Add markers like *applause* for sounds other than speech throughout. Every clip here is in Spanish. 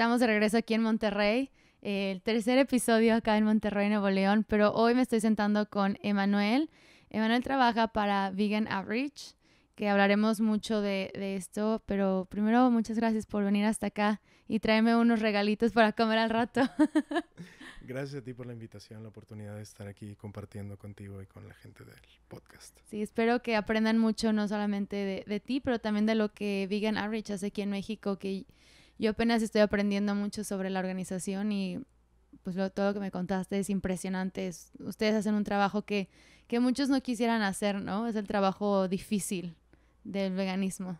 Estamos de regreso aquí en Monterrey, eh, el tercer episodio acá en Monterrey, Nuevo León, pero hoy me estoy sentando con Emanuel. Emanuel trabaja para Vegan Average, que hablaremos mucho de, esto, pero primero muchas gracias por venir hasta acá y tráeme unos regalitos para comer al rato. *laughs* gracias a ti por la invitación, la oportunidad de estar aquí compartiendo contigo y con la gente del podcast. Sí, espero que aprendan mucho no solamente de, ti, pero también de lo que Vegan Average hace aquí en México, que yo apenas estoy aprendiendo mucho sobre la organización y pues lo, todo lo que me contaste es impresionante. ustedes hacen un trabajo que, que muchos no quisieran hacer, ¿no? Es el trabajo difícil del veganismo.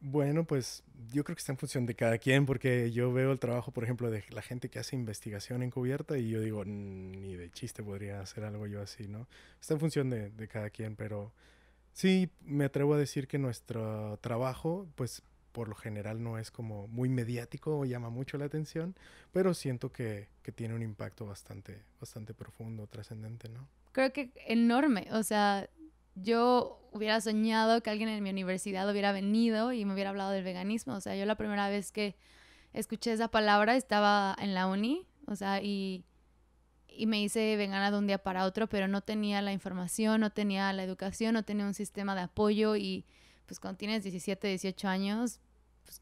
Bueno, pues yo creo que está en función de cada quien, porque yo veo el trabajo, por ejemplo, de la gente que hace investigación encubierta y yo digo, mm, ni de chiste podría hacer algo yo así, ¿no? Está en función de, de cada quien, pero sí me atrevo a decir que nuestro trabajo, pues por lo general no es como muy mediático o llama mucho la atención, pero siento que, tiene un impacto bastante, bastante profundo, trascendente, ¿no? Creo que enorme, o sea, yo hubiera soñado que alguien en mi universidad hubiera venido y me hubiera hablado del veganismo, o sea, yo la primera vez que escuché esa palabra estaba en la uni, o sea, y, y me hice vegana de un día para otro, pero no tenía la información, no tenía la educación, no tenía un sistema de apoyo y pues cuando tienes 17, 18 años, pues,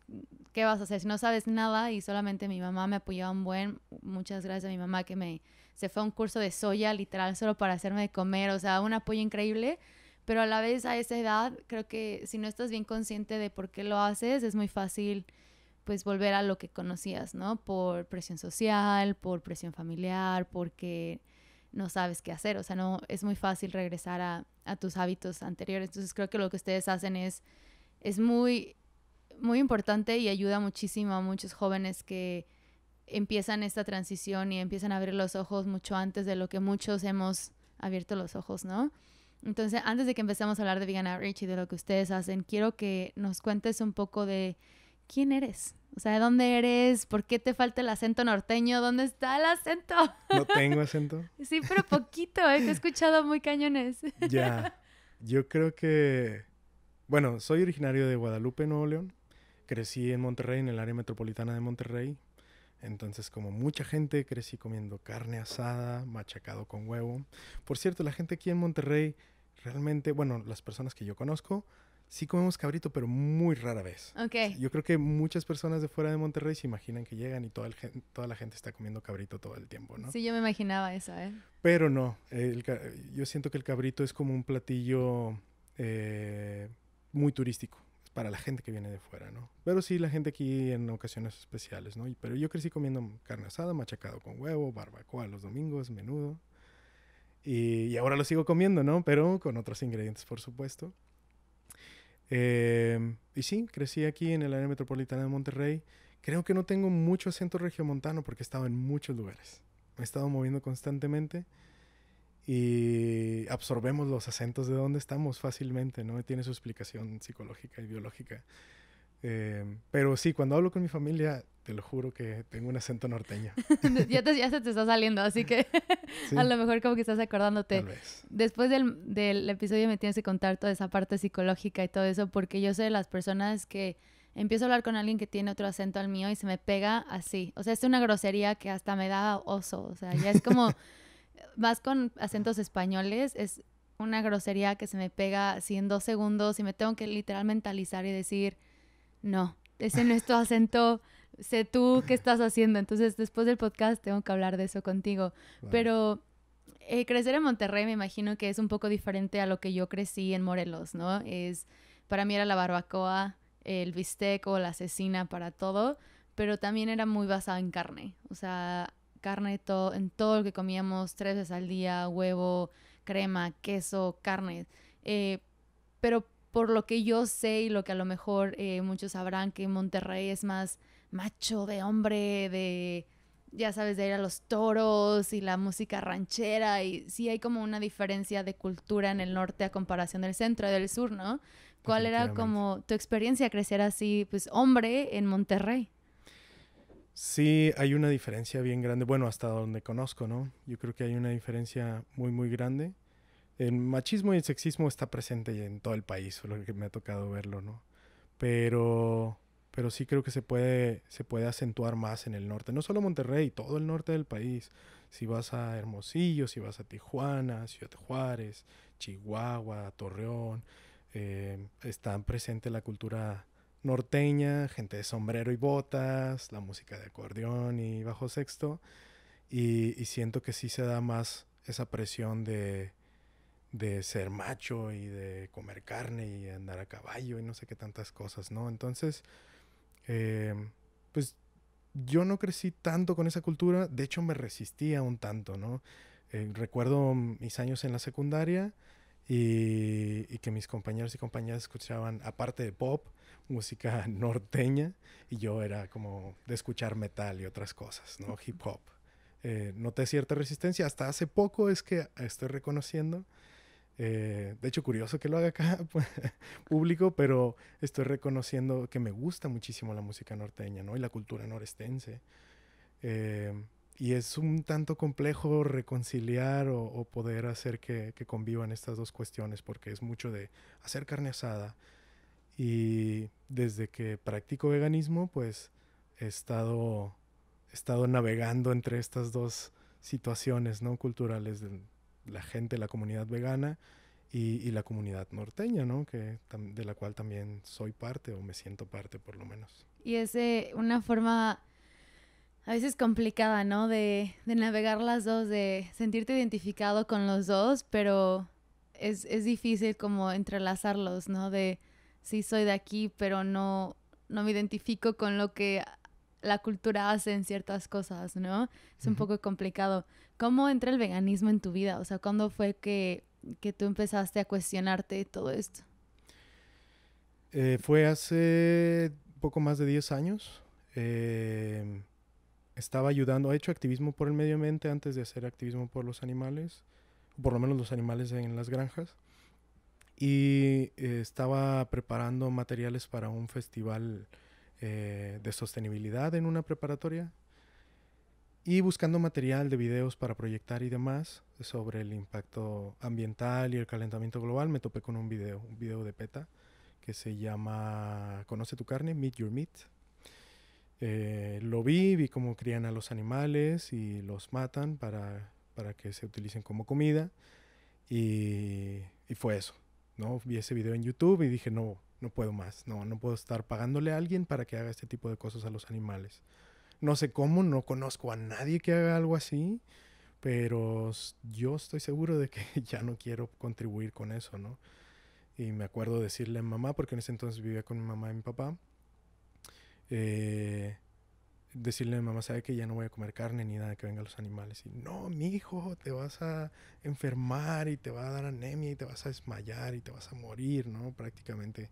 ¿qué vas a hacer si no sabes nada? Y solamente mi mamá me apoyaba un buen, muchas gracias a mi mamá que me, se fue a un curso de soya literal solo para hacerme de comer, o sea, un apoyo increíble, pero a la vez a esa edad creo que si no estás bien consciente de por qué lo haces, es muy fácil pues volver a lo que conocías, ¿no? Por presión social, por presión familiar, porque no sabes qué hacer, o sea, no es muy fácil regresar a, tus hábitos anteriores. Entonces creo que lo que ustedes hacen es, es muy, muy importante y ayuda muchísimo a muchos jóvenes que empiezan esta transición y empiezan a abrir los ojos mucho antes de lo que muchos hemos abierto los ojos, ¿no? Entonces, antes de que empecemos a hablar de Vegan Outreach y de lo que ustedes hacen, quiero que nos cuentes un poco de quién eres. O sea, ¿de dónde eres? ¿Por qué te falta el acento norteño? ¿Dónde está el acento? *laughs* No tengo acento. sí, pero poquito, ¿eh? Te he escuchado muy cañones. *laughs* ya. Yo creo que. Bueno, soy originario de Guadalupe, Nuevo León. Crecí en Monterrey, en el área metropolitana de Monterrey. Entonces, como mucha gente, crecí comiendo carne asada, machacado con huevo. Por cierto, la gente aquí en Monterrey, realmente, bueno, las personas que yo conozco, sí comemos cabrito, pero muy rara vez. Okay. Yo creo que muchas personas de fuera de Monterrey se imaginan que llegan y toda, la gente está comiendo cabrito todo el tiempo, ¿no? Sí, yo me imaginaba eso, ¿eh? Pero no, el, yo siento que el cabrito es como un platillo eh, muy turístico para la gente que viene de fuera, ¿no? Pero sí, la gente aquí en ocasiones especiales, ¿no? Pero yo crecí comiendo carne asada, machacado con huevo, barbacoa los domingos, menudo. y ahora lo sigo comiendo, ¿no? Pero con otros ingredientes, por supuesto. Em, y sí, crecí aquí en el área metropolitana de Monterrey. Creo que no tengo mucho acento regiomontano porque he estado en muchos lugares. Me he estado moviendo constantemente y absorbemos los acentos de donde estamos fácilmente, ¿no? Tiene su explicación psicológica y biológica. Em, pero sí, cuando hablo con mi familia, te lo juro que tengo un acento norteño. *laughs* ya, se te está saliendo, así que *laughs* a lo mejor como que estás acordándote. Después del, episodio me tienes que contar toda esa parte psicológica y todo eso, porque yo soy de las personas que empiezo a hablar con alguien que tiene otro acento al mío y se me pega así. O sea, es una grosería que hasta me da oso. O sea, ya es como, vas *laughs* con acentos españoles, es una grosería que se me pega así en dos segundos y me tengo que literal mentalizar y decir no, ese no es tu acento, sé tú qué estás haciendo. Entonces, después del podcast tengo que hablar de eso contigo. Pero eh, crecer en Monterrey me imagino que es un poco diferente a lo que yo crecí en Morelos, ¿no? Es, para mí era la barbacoa, el bistec o la cecina para todo, pero también era muy basado en carne. O sea, carne en todo lo que comíamos, tres veces al día, huevo, crema, queso, carne. Eh, pero por lo que yo sé y lo que a lo mejor eh, muchos sabrán, que Monterrey es más macho de hombre, de, ya sabes, de ir a los toros y la música ranchera, y sí hay como una diferencia de cultura en el norte a comparación del centro y del sur, ¿no? ¿Cuál era como tu experiencia crecer así, pues hombre, en Monterrey? Sí, hay una diferencia bien grande, bueno, hasta donde conozco, ¿no? Yo creo que hay una diferencia muy, muy grande el machismo y el sexismo está presente en todo el país, lo que me ha tocado verlo, ¿no? Pero, pero sí creo que se puede, se puede acentuar más en el norte, no solo Monterrey, todo el norte del país. Si vas a Hermosillo, si vas a Tijuana, Ciudad Juárez, Chihuahua, Torreón, eh, está presente la cultura norteña, gente de sombrero y botas, la música de acordeón y bajo sexto. y siento que sí se da más esa presión de, de ser macho y de comer carne y andar a caballo y no sé qué tantas cosas, ¿no? Entonces, eh, pues yo no crecí tanto con esa cultura, de hecho me resistía un tanto, ¿no? Eh, recuerdo mis años en la secundaria y, que mis compañeros y compañeras escuchaban, aparte de pop, música *laughs* norteña y yo era como de escuchar metal y otras cosas, ¿no? Hip hop. Eh, noté cierta resistencia, hasta hace poco es que estoy reconociendo eh, de hecho, curioso que lo haga acá *laughs* pues, público, pero estoy reconociendo que me gusta muchísimo la música norteña, ¿no? Y la cultura norestense. Eh, y es un tanto complejo reconciliar o, poder hacer que, convivan estas dos cuestiones, porque es mucho de hacer carne asada. Y desde que practico veganismo, pues he estado, he estado navegando entre estas dos situaciones, ¿no? Culturales la gente, la comunidad vegana y, la comunidad norteña, ¿no? Que, de la cual también soy parte o me siento parte por lo menos. Y es eh, una forma a veces complicada, ¿no? De, navegar las dos, de sentirte identificado con los dos, pero es, difícil como entrelazarlos, ¿no? De sí soy de aquí, pero no, no me identifico con lo que la cultura hace en ciertas cosas, ¿no? Es un poco complicado. ¿Cómo entra el veganismo en tu vida? O sea, ¿cuándo fue que, tú empezaste a cuestionarte todo esto? Eh, fue hace poco más de 10 años. Em, estaba ayudando, he hecho activismo por el medio ambiente antes de hacer activismo por los animales, por lo menos los animales en las granjas. Y eh, estaba preparando materiales para un festival eh, de sostenibilidad en una preparatoria y buscando material de videos para proyectar y demás sobre el impacto ambiental y el calentamiento global, me topé con un video, un video de PETA que se llama Conoce tu carne, Meet Your Meat. Eh, lo vi, vi cómo crían a los animales y los matan para, para que se utilicen como comida y, y fue eso. ¿no? Vi ese video en YouTube y dije, no, no puedo más, no, no puedo estar pagándole a alguien para que haga este tipo de cosas a los animales. No sé cómo, no conozco a nadie que haga algo así, pero yo estoy seguro de que *laughs* ya no quiero contribuir con eso, ¿no? Y me acuerdo decirle a mamá, porque en ese entonces vivía con mi mamá y mi papá, eh, decirle a mi mamá, sabe que ya no voy a comer carne ni nada que vengan los animales. Y no, mi hijo, te vas a enfermar y te va a dar anemia y te vas a desmayar y te vas a morir, ¿no? Prácticamente.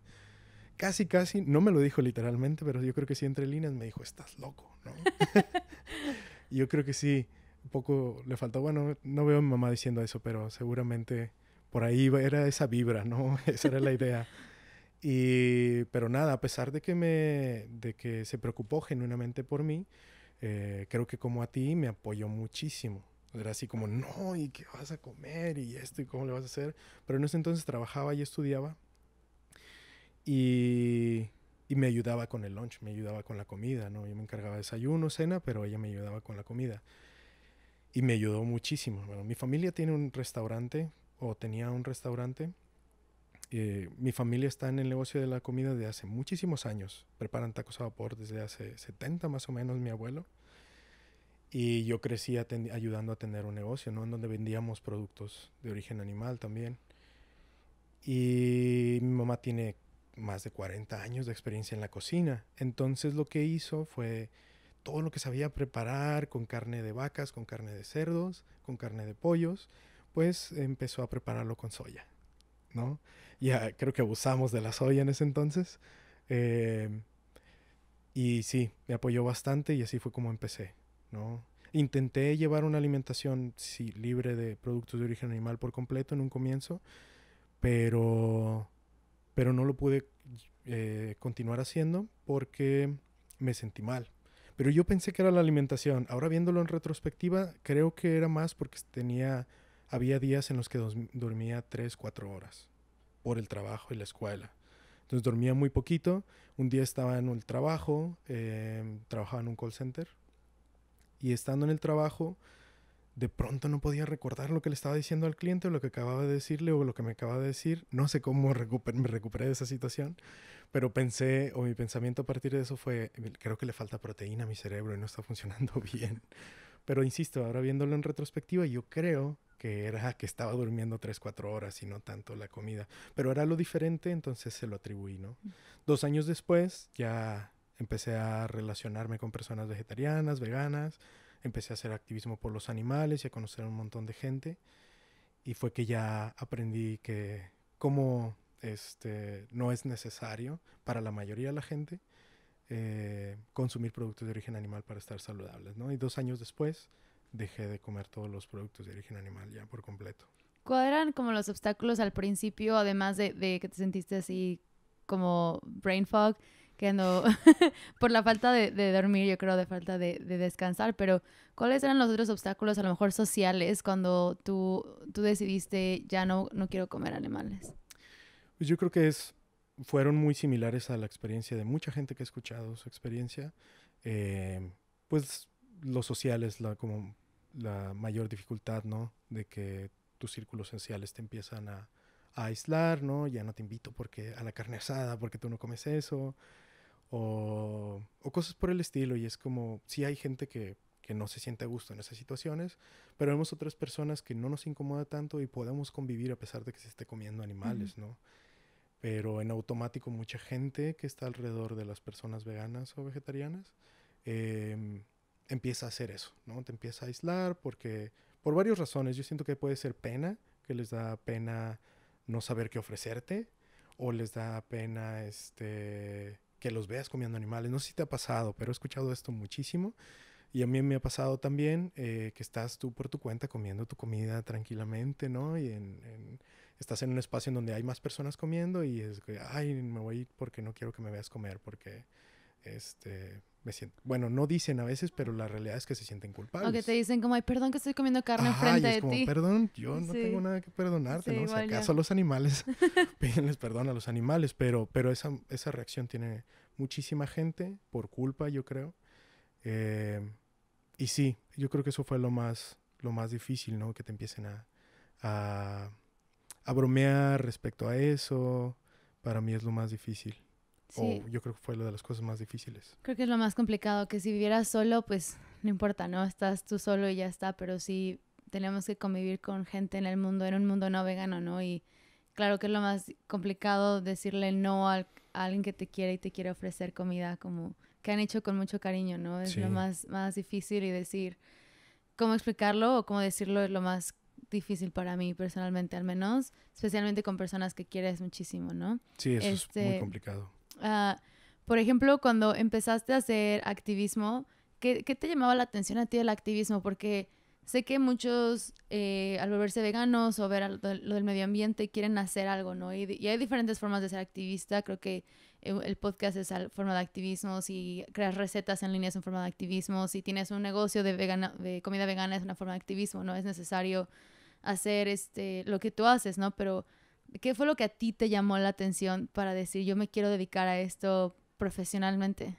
Casi, casi, no me lo dijo literalmente, pero yo creo que sí entre líneas me dijo, estás loco, ¿no? *laughs* yo creo que sí, un poco le faltó, bueno, no veo a mi mamá diciendo eso, pero seguramente por ahí era esa vibra, ¿no? *laughs* Esa era la idea. Y, pero nada, a pesar de que, me, de que se preocupó genuinamente por mí, eh, creo que como a ti me apoyó muchísimo. Era así como, no, ¿y qué vas a comer? ¿Y esto? ¿Y cómo le vas a hacer? Pero en ese entonces trabajaba y estudiaba. Y, y me ayudaba con el lunch, me ayudaba con la comida, ¿no? Yo me encargaba de desayuno, cena, pero ella me ayudaba con la comida. Y me ayudó muchísimo. Bueno, mi familia tiene un restaurante, o tenía un restaurante, eh, mi familia está en el negocio de la comida de hace muchísimos años. Preparan tacos a vapor desde hace 70 más o menos, mi abuelo. Y yo crecí ayudando a tener un negocio, En donde vendíamos productos de origen animal también. Y mi mamá tiene más de 40 años de experiencia en la cocina. Entonces lo que hizo fue todo lo que sabía preparar con carne de vacas, con carne de cerdos, con carne de pollos, pues empezó a prepararlo con soya. ¿no? Ya creo que abusamos de la soya en ese entonces. Eh, y sí, me apoyó bastante y así fue como empecé, ¿no? Intenté llevar una alimentación libre de productos de origen animal por completo en un comienzo, pero, pero no lo pude eh, continuar haciendo porque me sentí mal. Pero yo pensé que era la alimentación. Ahora viéndolo en retrospectiva, creo que era más porque tenía había días en los que dormía 3, 4 horas por el trabajo y la escuela. Entonces dormía muy poquito. Un día estaba en el trabajo, eh, trabajaba en un call center. Y estando en el trabajo, de pronto no podía recordar lo que le estaba diciendo al cliente o lo que acababa de decirle o lo que me acababa de decir. No sé cómo me recuperé de esa situación, pero pensé, o mi pensamiento a partir de eso fue, creo que le falta proteína a mi cerebro y no está funcionando *laughs* bien. Pero insisto, ahora viéndolo en retrospectiva, yo creo que era que estaba durmiendo 3, 4 horas y no tanto la comida. Pero era lo diferente, entonces se lo atribuí, ¿no? Dos años después ya empecé a relacionarme con personas vegetarianas, veganas, empecé a hacer activismo por los animales y a conocer un montón de gente. Y fue que ya aprendí que como este, no es necesario para la mayoría de la gente eh, consumir productos de origen animal para estar saludables, ¿no? Y dos años después dejé de comer todos los productos de origen animal ya por completo. ¿Cuáles eran como los obstáculos al principio, además de, que te sentiste así como brain fog? que no, *laughs* por la falta de, dormir, yo creo, de falta de, descansar, pero ¿cuáles eran los otros obstáculos, a lo mejor sociales, cuando tú, tú decidiste ya no, no quiero comer animales? Pues yo creo que es fueron muy similares a la experiencia de mucha gente que ha escuchado su experiencia. Eh, pues lo social es la, como la mayor dificultad, ¿no? De que tus círculos sociales te empiezan a, aislar, ¿no? Ya no te invito porque a la carne asada porque tú no comes eso. O, cosas por el estilo. Y es como, sí hay gente que, no se siente a gusto en esas situaciones, pero vemos otras personas que no nos incomoda tanto y podemos convivir a pesar de que se esté comiendo animales, ¿no? pero en automático mucha gente que está alrededor de las personas veganas o vegetarianas em, empieza a hacer eso, ¿no? Te empieza a aislar porque, por varias razones, yo siento que puede ser pena, que les da pena no saber qué ofrecerte, o les da pena este, que los veas comiendo animales. No sé si te ha pasado, pero he escuchado esto muchísimo. Y a mí me ha pasado también eh, que estás tú por tu cuenta comiendo tu comida tranquilamente, ¿no? Y en estás en un espacio en donde hay más personas comiendo y es que, ay, me voy porque no quiero que me veas comer, porque este, me siento, bueno, no dicen a veces, pero la realidad es que se sienten culpables. O que te dicen como, ay, perdón que estoy comiendo carne Ajá, y es como, perdón, yo no tengo nada que perdonarte, ¿no? acaso a los animales, *laughs* *laughs* pídenles perdón a los animales, pero, pero esa, esa reacción tiene muchísima gente por culpa, yo creo. Eh, y sí, yo creo que eso fue lo más, lo más difícil, ¿no? Que te empiecen a a bromear respecto a eso, para mí es lo más difícil. O yo creo que fue lo de las cosas más difíciles. Creo que es lo más complicado, que si vivieras solo, pues no importa, ¿no? Estás tú solo y ya está, pero si tenemos que convivir con gente en el mundo, en un mundo no vegano, ¿no? Y claro que es lo más complicado decirle no a, alguien que te quiere y te quiere ofrecer comida, como que han hecho con mucho cariño, ¿no? Es lo más, más difícil y decir, cómo explicarlo o cómo decirlo es lo más difícil para mí personalmente, al menos, especialmente con personas que quieres muchísimo, ¿no? Sí, eso es muy este, complicado. Ah, por ejemplo, cuando empezaste a hacer activismo, ¿qué, ¿qué, te llamaba la atención a ti el activismo? Porque sé que muchos, eh, al volverse veganos o ver lo, del medio ambiente, quieren hacer algo, ¿no? Y, hay diferentes formas de ser activista. Creo que eh, el podcast es forma de activismo, si creas recetas en línea es una forma de activismo, si tienes un negocio de, vegana, de comida vegana es una forma de activismo, ¿no? Es necesario hacer este, lo que tú haces, ¿no? Pero, ¿qué fue lo que a ti te llamó la atención para decir, yo me quiero dedicar a esto profesionalmente?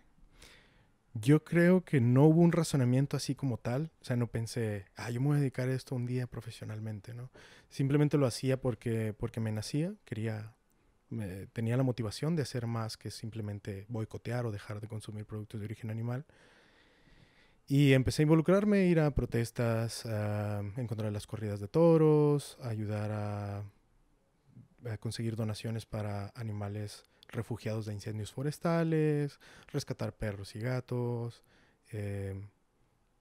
Yo creo que no hubo un razonamiento así como tal, o sea, no pensé, ah, yo me voy a dedicar a esto un día profesionalmente, ¿no? Simplemente lo hacía porque, porque me nacía, quería tenía la motivación de hacer más que simplemente boicotear o dejar de consumir productos de origen animal. Y empecé a involucrarme, ir a protestas, a encontrar las corridas de toros, ayudar a, a, conseguir donaciones para animales refugiados de incendios forestales, rescatar perros y gatos. Eh,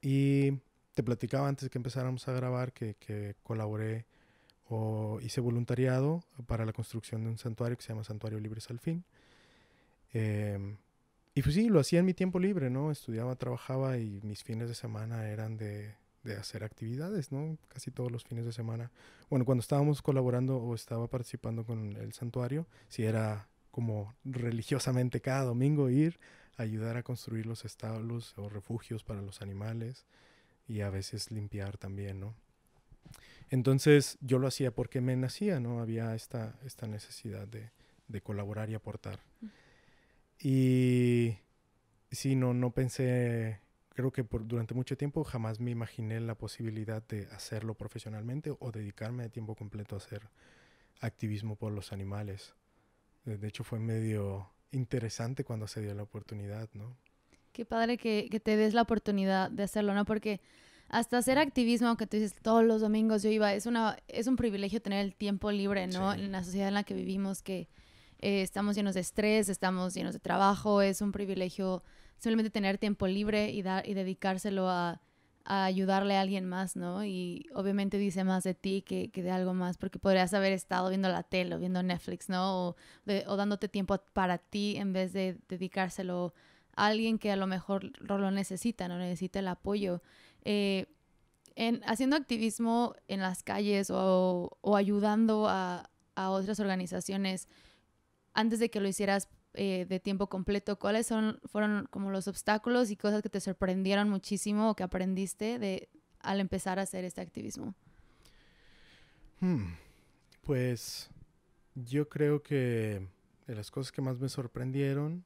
y te platicaba antes que empezáramos a grabar que, que, colaboré o hice voluntariado para la construcción de un santuario que se llama Santuario Libres al Fin. Eh, y pues sí, lo hacía en mi tiempo libre, ¿no? Estudiaba, trabajaba y mis fines de semana eran de, hacer actividades, ¿no? Casi todos los fines de semana. Bueno, cuando estábamos colaborando o estaba participando con el santuario, si era como religiosamente cada domingo ir a ayudar a construir los establos o refugios para los animales y a veces limpiar también, ¿no? Entonces yo lo hacía porque me nacía, ¿no? Había esta, esta necesidad de, colaborar y aportar. Mm. Y sí, no, no pensé, creo que por, durante mucho tiempo jamás me imaginé la posibilidad de hacerlo profesionalmente o dedicarme de tiempo completo a hacer activismo por los animales. Eh, de hecho, fue medio interesante cuando se dio la oportunidad, ¿no? Qué padre que, te des la oportunidad de hacerlo, ¿no? Porque hasta hacer activismo, aunque tú dices todos los domingos yo iba, es, una, es un privilegio tener el tiempo libre, ¿no? En la sociedad en la que vivimos, que eh, estamos llenos de estrés, estamos llenos de trabajo, es un privilegio simplemente tener tiempo libre y, dar, y dedicárselo a, ayudarle a alguien más, ¿no? Y obviamente dice más de ti que, que, de algo más, porque podrías haber estado viendo la tele o viendo Netflix, ¿no? O, dándote tiempo para ti en vez de dedicárselo a alguien que a lo mejor lo necesita, ¿no? Necesita el apoyo. Eh, en, haciendo activismo en las calles o, ayudando a, a otras organizaciones, antes de que lo hicieras eh, de tiempo completo, ¿cuáles son, fueron como los obstáculos y cosas que te sorprendieron muchísimo o que aprendiste de, al empezar a hacer este activismo? Hmm, pues yo creo que de las cosas que más me sorprendieron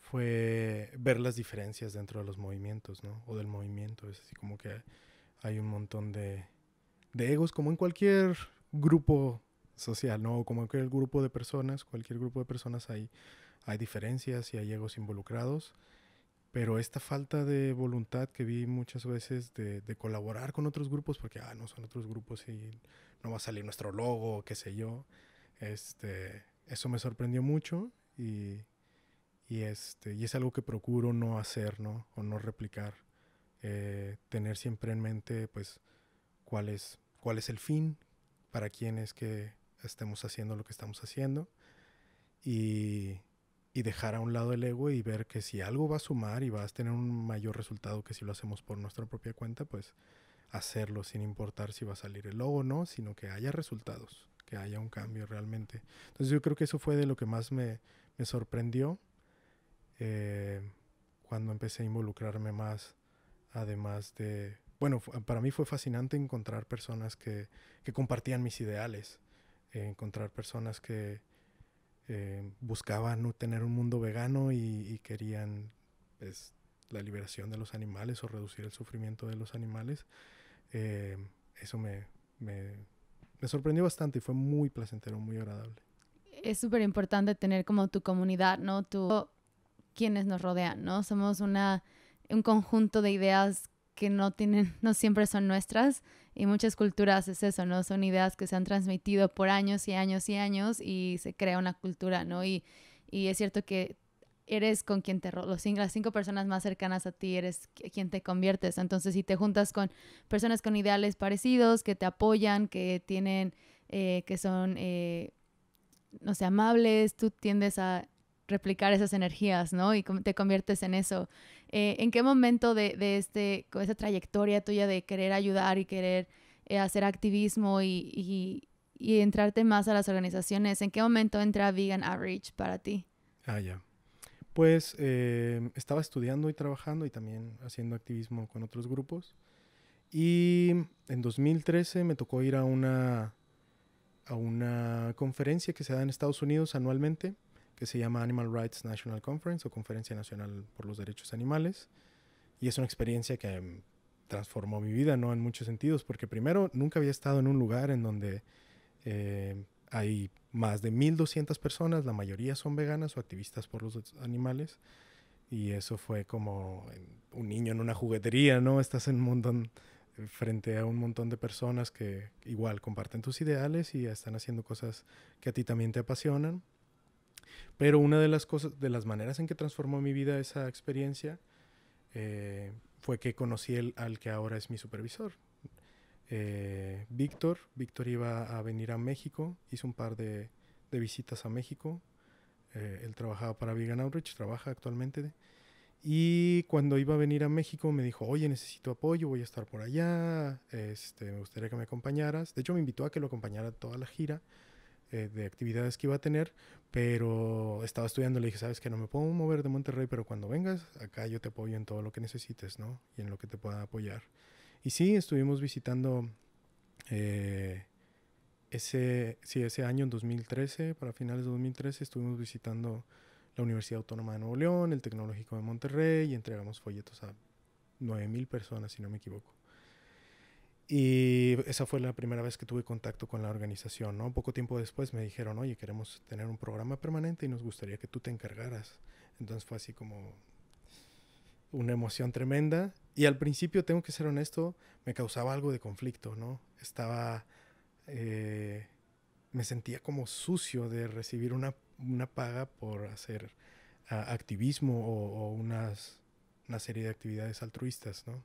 fue ver las diferencias dentro de los movimientos, ¿no? O del movimiento. Es así como que hay un montón de, de egos, como en cualquier grupo social, ¿no? Como cualquier grupo de personas, cualquier grupo de personas hay, hay diferencias y hay egos involucrados, pero esta falta de voluntad que vi muchas veces de, colaborar con otros grupos, porque, ah, no son otros grupos y no va a salir nuestro logo, qué sé yo, este, eso me sorprendió mucho y, este, y es algo que procuro no hacer, O no replicar, eh, tener siempre en mente, pues, cuál es, cuál es el fin, para quién es que estemos haciendo lo que estamos haciendo y, dejar a un lado el ego y ver que si algo va a sumar y vas a tener un mayor resultado que si lo hacemos por nuestra propia cuenta, pues hacerlo sin importar si va a salir el logo o no, sino que haya resultados, que haya un cambio realmente. Entonces yo creo que eso fue de lo que más me, sorprendió eh, cuando empecé a involucrarme más, además de bueno, para mí fue fascinante encontrar personas que, que compartían mis ideales, eh, encontrar personas que eh, buscaban tener un mundo vegano y, querían pues, la liberación de los animales o reducir el sufrimiento de los animales. Eh, eso me, sorprendió bastante y fue muy placentero, muy agradable. Es súper importante tener como tu comunidad, ¿no? Tú, quienes nos rodean, ¿no? Somos un conjunto de ideas que no tienen, *laughs* no siempre son nuestras. Y muchas culturas es eso, ¿no? Son ideas que se han transmitido por años y años y años y se crea una cultura, ¿no? Y, y es cierto que eres con quien te los, las cinco personas más cercanas a ti eres quien te conviertes. Entonces, si te juntas con personas con ideales parecidos, que te apoyan, que tienen, eh, que son, eh, no sé, amables, tú tiendes a replicar esas energías, ¿no? Y te conviertes en eso. Eh, ¿en qué momento de, de este, con esa trayectoria tuya de querer ayudar y querer eh, hacer activismo y, y, y, entrarte más a las organizaciones, ¿en qué momento entra Vegan Outreach para ti? Ah, ya. Pues eh, estaba estudiando y trabajando y también haciendo activismo con otros grupos. Y en 2013 me tocó ir a una, a una conferencia que se da en Estados Unidos anualmente que se llama Animal Rights National Conference o Conferencia Nacional por los Derechos Animales. Y es una experiencia que mm, transformó mi vida, ¿no? En muchos sentidos, porque primero nunca había estado en un lugar en donde eh, hay más de 1.200 personas, la mayoría son veganas o activistas por los animales. Y eso fue como un niño en una juguetería, ¿no? Estás en un montón, eh, frente a un montón de personas que igual comparten tus ideales y están haciendo cosas que a ti también te apasionan. Pero una de las cosas, de las maneras en que transformó mi vida esa experiencia eh, fue que conocí al que ahora es mi supervisor. Eh, Víctor, Víctor iba a venir a México, hizo un par de, visitas a México. Eh, él trabajaba para Vegan Outreach, trabaja actualmente. y cuando iba a venir a México me dijo, oye, necesito apoyo, voy a estar por allá, este, me gustaría que me acompañaras. De hecho me invitó a que lo acompañara toda la gira eh, de actividades que iba a tener, pero estaba estudiando, le dije, sabes que no me puedo mover de Monterrey, pero cuando vengas, acá yo te apoyo en todo lo que necesites, ¿no? Y en lo que te pueda apoyar. Y sí, estuvimos visitando eh, ese, sí, ese año, en 2013, para finales de 2013, estuvimos visitando la Universidad Autónoma de Nuevo León, el Tecnológico de Monterrey, y entregamos folletos a 9.000 personas, si no me equivoco. Y esa fue la primera vez que tuve contacto con la organización, ¿no? Poco tiempo después me dijeron, oye, queremos tener un programa permanente y nos gustaría que tú te encargaras. Entonces fue así como una emoción tremenda. Y al principio, tengo que ser honesto, me causaba algo de conflicto, ¿no? Estaba... Eh, me sentía como sucio de recibir una, una paga por hacer ah, activismo o, unas, una serie de actividades altruistas, ¿no?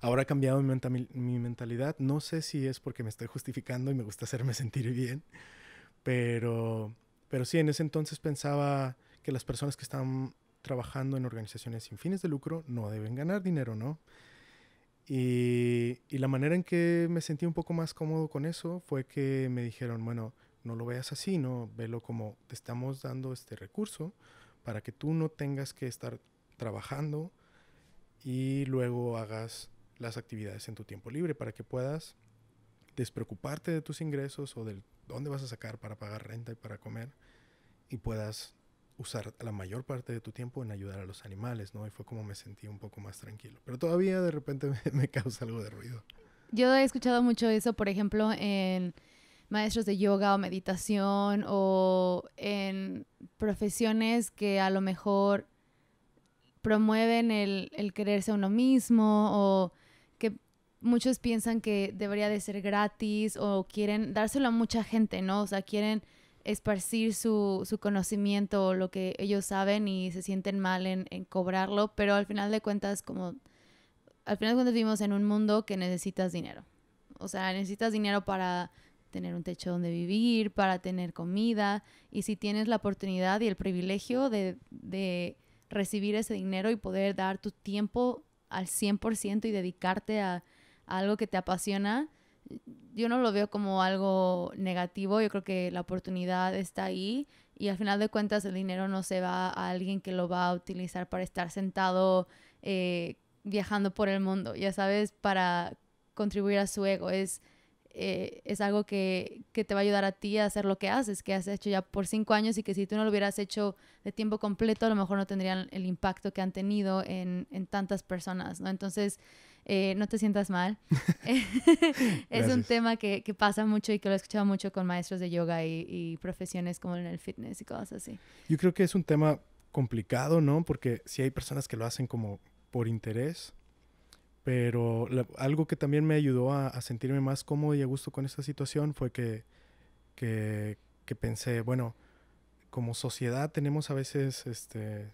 Ahora ha cambiado mi, mentalidad. No sé si es porque me estoy justificando y me gusta hacerme *laughs* sentir bien, pero, pero sí, en ese entonces pensaba que las personas que están trabajando en organizaciones sin fines de lucro no deben ganar dinero, ¿no? Y, y la manera en que me sentí un poco más cómodo con eso fue que me dijeron, bueno, no lo veas así, ¿no? Velo como te estamos dando este recurso para que tú no tengas que estar trabajando y luego hagas las actividades en tu tiempo libre para que puedas despreocuparte de tus ingresos o de dónde vas a sacar para pagar renta y para comer y puedas usar la mayor parte de tu tiempo en ayudar a los animales, ¿no? Y fue como me sentí un poco más tranquilo. Pero todavía de repente *laughs* me, causa algo de ruido. Yo he escuchado mucho eso, por ejemplo, en maestros de yoga o meditación o en profesiones que a lo mejor promueven el, el quererse a uno mismo o muchos piensan que debería de ser gratis o quieren dárselo a mucha gente, ¿no? O sea, quieren esparcir su, su conocimiento o lo que ellos saben y se sienten mal en, cobrarlo, pero al final de cuentas, como al final de cuentas vivimos en un mundo que necesitas dinero. O sea, necesitas dinero para tener un techo donde vivir, para tener comida, y si tienes la oportunidad y el privilegio de, de recibir ese dinero y poder dar tu tiempo al 100% y dedicarte a algo que te apasiona, yo no lo veo como algo negativo, yo creo que la oportunidad está ahí y al final de cuentas el dinero no se va a alguien que lo va a utilizar para estar sentado eh, viajando por el mundo, ya sabes, para contribuir a su ego, es, eh, es algo que, que, te va a ayudar a ti a hacer lo que haces, que has hecho ya por cinco años y que si tú no lo hubieras hecho de tiempo completo, a lo mejor no tendrían el impacto que han tenido en, en tantas personas, ¿no? Entonces, eh, no te sientas mal. *laughs* es un tema que, pasa mucho y que lo he escuchado mucho con maestros de yoga y, profesiones como en el fitness y cosas así. Yo creo que es un tema complicado, ¿no? Porque sí hay personas que lo hacen como por interés, pero algo que también me ayudó a, sentirme más cómodo y a gusto con esta situación fue que, que, pensé, bueno, como sociedad tenemos a veces este,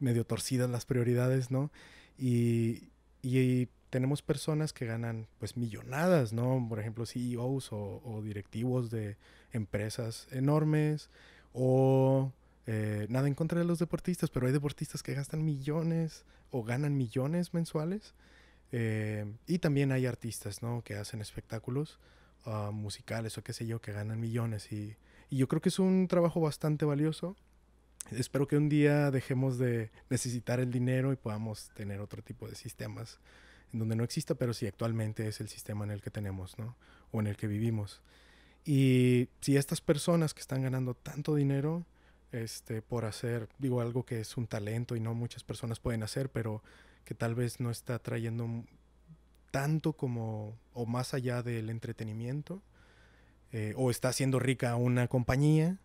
medio torcidas las prioridades, ¿no? Y, y, tenemos personas que ganan pues millonadas, ¿no? Por ejemplo, CEOs o, directivos de empresas enormes o eh, nada en contra de los deportistas, pero hay deportistas que gastan millones o ganan millones mensuales. Eh, y también hay artistas, ¿no? Que hacen espectáculos ah, musicales o qué sé yo, que ganan millones. Y, y yo creo que es un trabajo bastante valioso. Espero que un día dejemos de necesitar el dinero y podamos tener otro tipo de sistemas en donde no exista, pero si actualmente es el sistema en el que tenemos, ¿no? O en el que vivimos. Y si estas personas que están ganando tanto dinero este, por hacer, digo, algo que es un talento y no muchas personas pueden hacer, pero que tal vez no está trayendo tanto como o más allá del entretenimiento, eh, o está haciendo rica una compañía,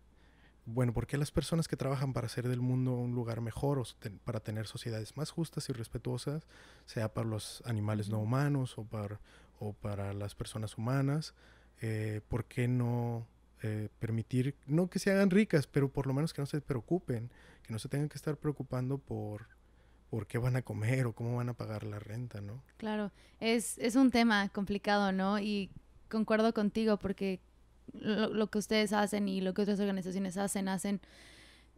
bueno, ¿por qué las personas que trabajan para hacer del mundo un lugar mejor o para tener sociedades más justas y respetuosas, sea para los animales no humanos o para, o para las personas humanas, eh, ¿por qué no eh, permitir, no que se hagan ricas, pero por lo menos que no se preocupen, que no se tengan que estar preocupando por, por qué van a comer o cómo van a pagar la renta, ¿no? Claro, es, es un tema complicado, ¿no? Y concuerdo contigo porque lo, que ustedes hacen y lo que otras organizaciones hacen, hacen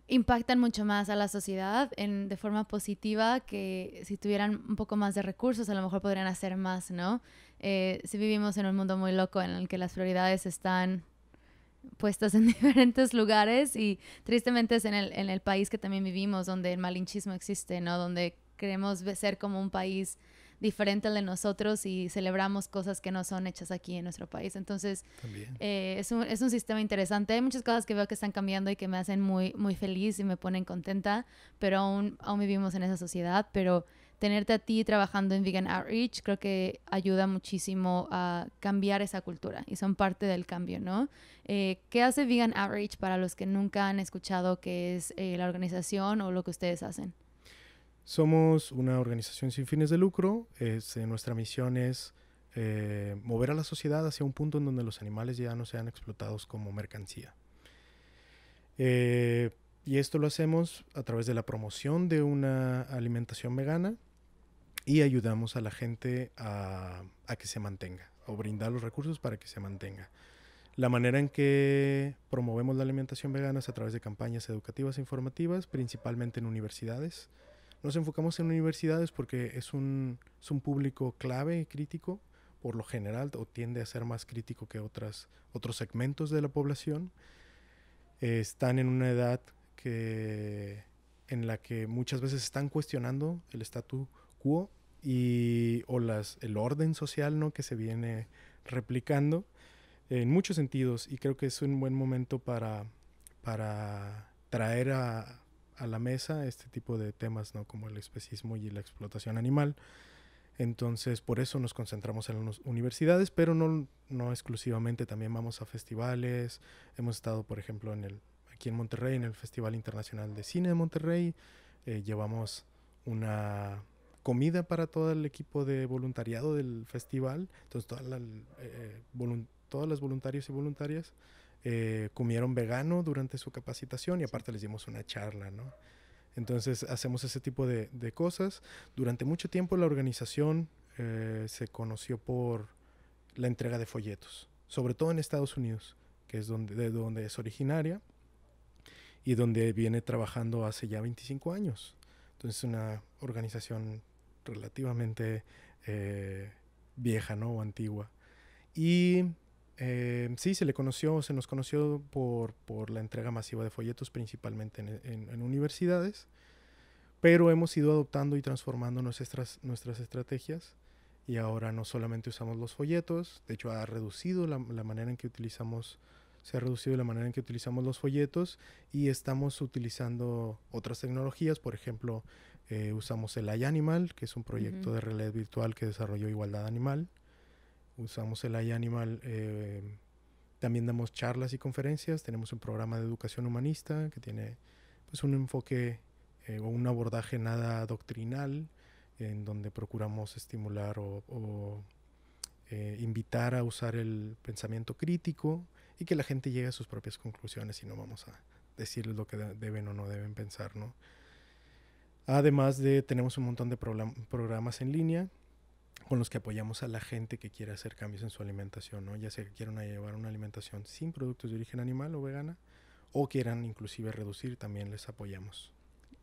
impactan mucho más a la sociedad en, de forma positiva que si tuvieran un poco más de recursos a lo mejor podrían hacer más, ¿no? Eh, si vivimos en un mundo muy loco en el que las prioridades están puestas en *laughs* diferentes lugares y tristemente es en el, en el país que también vivimos donde el malinchismo existe, ¿no? Donde queremos ser como un país diferente al de nosotros y celebramos cosas que no son hechas aquí en nuestro país. Entonces, eh, es, un, sistema interesante. Hay muchas cosas que veo que están cambiando y que me hacen muy, muy feliz y me ponen contenta, pero aún, aún vivimos en esa sociedad, pero tenerte a ti trabajando en Vegan Outreach creo que ayuda muchísimo a cambiar esa cultura y son parte del cambio, ¿no? Eh, ¿Qué hace Vegan Outreach para los que nunca han escuchado qué es eh, la organización o lo que ustedes hacen? Somos una organización sin fines de lucro. Este, nuestra misión es eh, mover a la sociedad hacia un punto en donde los animales ya no sean explotados como mercancía. Eh, y esto lo hacemos a través de la promoción de una alimentación vegana y ayudamos a la gente a, a que se mantenga o brindar los recursos para que se mantenga. La manera en que promovemos la alimentación vegana es a través de campañas educativas e informativas, principalmente en universidades. Nos enfocamos en universidades porque es un, es un público clave y crítico, por lo general, o tiende a ser más crítico que otras, otros segmentos de la población. Eh, están en una edad que, en la que muchas veces están cuestionando el statu quo y, o las, el orden social ¿no? que se viene replicando en muchos sentidos y creo que es un buen momento para, para traer a, a la mesa este tipo de temas, ¿no? Como el especismo y la explotación animal. Entonces, por eso nos concentramos en las universidades, pero no, exclusivamente, también vamos a festivales. Hemos estado, por ejemplo, en el, aquí en Monterrey, en el Festival Internacional de Cine de Monterrey. Eh, llevamos una comida para todo el equipo de voluntariado del festival. Entonces, toda eh, eh, todas las voluntarias y voluntarias eh, comieron vegano durante su capacitación y aparte les dimos una charla, ¿no? Entonces hacemos ese tipo de, de cosas. Durante mucho tiempo la organización eh, se conoció por la entrega de folletos, sobre todo en Estados Unidos, que es donde, de donde es originaria y donde viene trabajando hace ya 25 años. Entonces es una organización relativamente eh, vieja, ¿no? O antigua. Y eh, sí, se le conoció, se nos conoció por, la entrega masiva de folletos, principalmente en, universidades, pero hemos ido adoptando y transformando nuestras, nuestras estrategias y ahora no solamente usamos los folletos, de hecho ha reducido la, manera en que utilizamos, se ha reducido la manera en que utilizamos los folletos y estamos utilizando otras tecnologías, por ejemplo, eh, usamos el iAnimal, que es un proyecto de realidad virtual que desarrolló Igualdad Animal, usamos el iAnimal. Eh, también damos charlas y conferencias. Tenemos un programa de educación humanista que tiene pues, un enfoque eh, o un abordaje nada doctrinal, en donde procuramos estimular o, eh, invitar a usar el pensamiento crítico y que la gente llegue a sus propias conclusiones y no vamos a decirles lo que deben o no deben pensar, Además de, tenemos un montón de programas en línea con los que apoyamos a la gente que quiere hacer cambios en su alimentación, ¿no? ya sea que quieran llevar una alimentación sin productos de origen animal o vegana, o quieran inclusive reducir, también les apoyamos.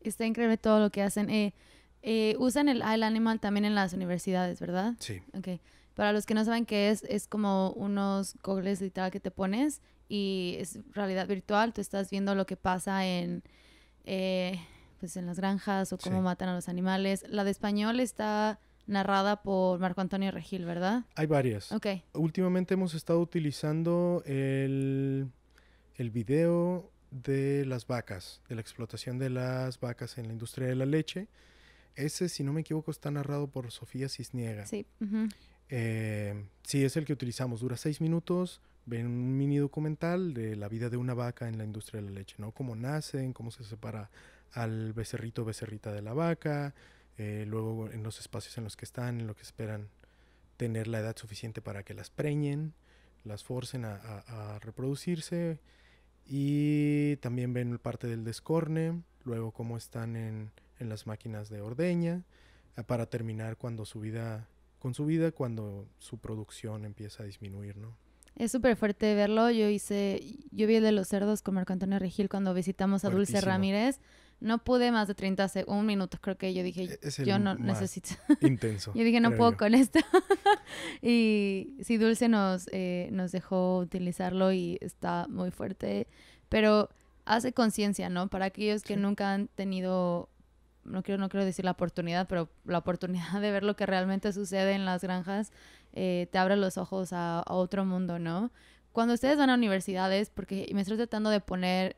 Está increíble todo lo que hacen. Eh, eh, usan el, animal también en las universidades, ¿verdad? Sí. Okay. Para los que no saben qué es, es como unos goggles tal que te pones y es realidad virtual. Tú estás viendo lo que pasa en, eh, pues en las granjas o cómo matan a los animales. La de español está narrada por Marco Antonio Regil, ¿verdad? Hay varias. Ok. Últimamente hemos estado utilizando el, video de las vacas, de la explotación de las vacas en la industria de la leche. Ese, si no me equivoco, está narrado por Sofía Cisniega. Sí. Eh, sí, es el que utilizamos. Dura seis minutos. Ven un mini documental de la vida de una vaca en la industria de la leche, ¿no? Cómo nacen, cómo se separa al becerrito becerrita de la vaca, eh, luego en los espacios en los que están, en lo que esperan tener la edad suficiente para que las preñen, las forcen a, reproducirse y también ven parte del descorne, luego cómo están en, las máquinas de ordeña, eh, para terminar cuando su vida, con su vida cuando su producción empieza a disminuir, ¿no? Es súper fuerte verlo. Yo hice, yo vi el de los cerdos con Marco Antonio Regil cuando visitamos a Dulce Ramírez. No pude más de 30 un minuto, creo que yo dije, e-, yo no necesito. *laughs* Intenso. yo dije, no puedo con esto. *laughs* y sí, Dulce nos, eh, nos dejó utilizarlo y está muy fuerte, pero hace conciencia, ¿no? Para aquellos que nunca han tenido, no quiero, no quiero decir la oportunidad, pero la oportunidad de ver lo que realmente sucede en las granjas, eh, te abre los ojos a, a otro mundo, ¿no? Cuando ustedes van a universidades, porque me estoy tratando de poner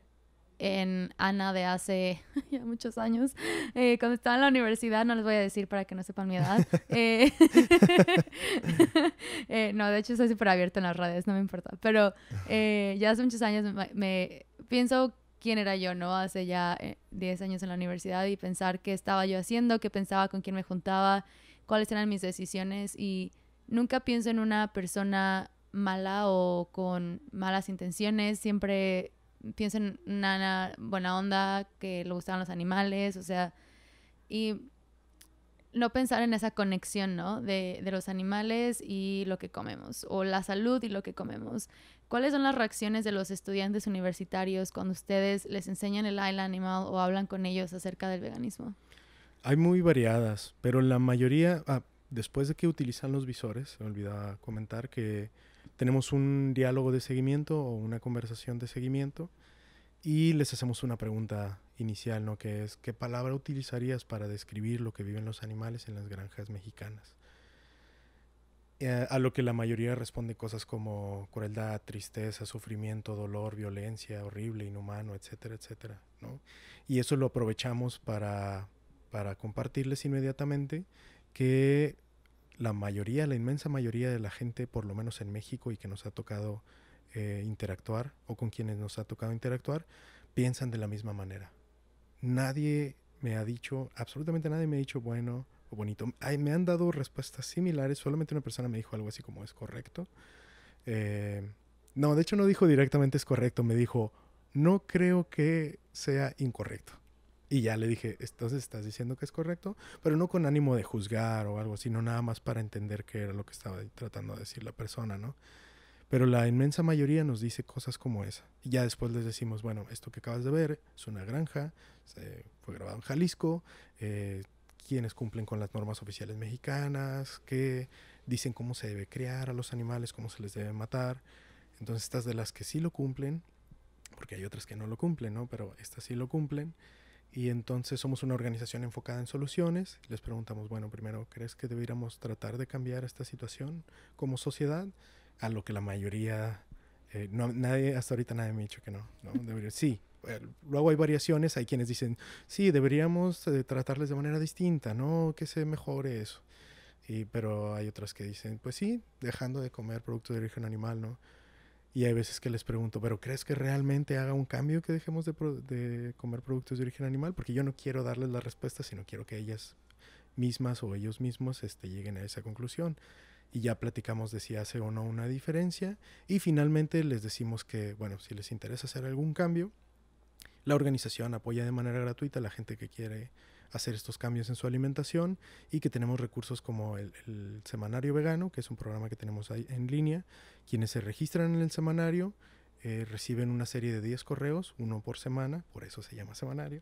en Ana de hace *laughs* ya muchos años, eh, cuando estaba en la universidad, no les voy a decir para que no sepan mi edad. *laughs* Eh, *laughs* eh, no, de hecho soy súper abierta en las redes, no me importa. Pero ya hace muchos años me, pienso quién era yo, ¿no? Hace ya 10 años en la universidad y pensar qué estaba yo haciendo, qué pensaba, con quién me juntaba, cuáles eran mis decisiones y nunca pienso en una persona mala o con malas intenciones, siempre piensen, nana, buena onda, que le gustaban los animales, o sea, y no pensar en esa conexión, ¿no? De, de, los animales y lo que comemos, o la salud y lo que comemos. ¿Cuáles son las reacciones de los estudiantes universitarios cuando ustedes les enseñan el Animal o hablan con ellos acerca del veganismo? Hay muy variadas, pero la mayoría, ah, después de que utilizan los visores, se me olvidaba comentar que tenemos un diálogo de seguimiento o una conversación de seguimiento y les hacemos una pregunta inicial, ¿no? Que es, ¿qué palabra utilizarías para describir lo que viven los animales en las granjas mexicanas? Eh, a lo que la mayoría responde cosas como crueldad, tristeza, sufrimiento, dolor, violencia, horrible, inhumano, etcétera, etcétera, ¿no? Y eso lo aprovechamos para, para compartirles inmediatamente que la mayoría, la inmensa mayoría de la gente, por lo menos en México y que nos ha tocado eh, interactuar o con quienes nos ha tocado interactuar, piensan de la misma manera. Nadie me ha dicho, absolutamente nadie me ha dicho bueno o bonito. me han dado respuestas similares, solamente una persona me dijo algo así como es correcto. Eh, no, de hecho no dijo directamente es correcto, me dijo no creo que sea incorrecto. Y ya le dije, entonces estás diciendo que es correcto, pero no con ánimo de juzgar o algo, sino nada más para entender qué era lo que estaba tratando de decir la persona, ¿no? Pero la inmensa mayoría nos dice cosas como esa. Y ya después les decimos, bueno, esto que acabas de ver es una granja, se fue grabado en Jalisco, eh, quienes cumplen con las normas oficiales mexicanas, que dicen cómo se debe criar a los animales, cómo se les debe matar. Entonces estas de las que sí lo cumplen, porque hay otras que no lo cumplen, ¿no? Pero estas sí lo cumplen. Y entonces somos una organización enfocada en soluciones. Les preguntamos, bueno, primero, ¿crees que debiéramos tratar de cambiar esta situación como sociedad? A lo que la mayoría, eh, nadie, hasta ahorita nadie me ha dicho que no. *laughs* sí, luego hay variaciones, hay quienes dicen, sí, deberíamos eh, tratarles de manera distinta, ¿no? Que se mejore eso. Y, pero hay otras que dicen, pues sí, dejando de comer productos de origen animal, ¿no? Y hay veces que les pregunto, ¿pero crees que realmente haga un cambio que dejemos de, comer productos de origen animal? Porque yo no quiero darles la respuesta, sino quiero que ellas mismas o ellos mismos este, lleguen a esa conclusión. Y ya platicamos de si hace o no una diferencia. Y finalmente les decimos que, bueno, si les interesa hacer algún cambio, la organización apoya de manera gratuita a la gente que quiere hacer estos cambios en su alimentación y que tenemos recursos como el, semanario vegano, que es un programa que tenemos ahí en línea. Quienes se registran en el semanario eh, reciben una serie de 10 correos, uno por semana, por eso se llama semanario.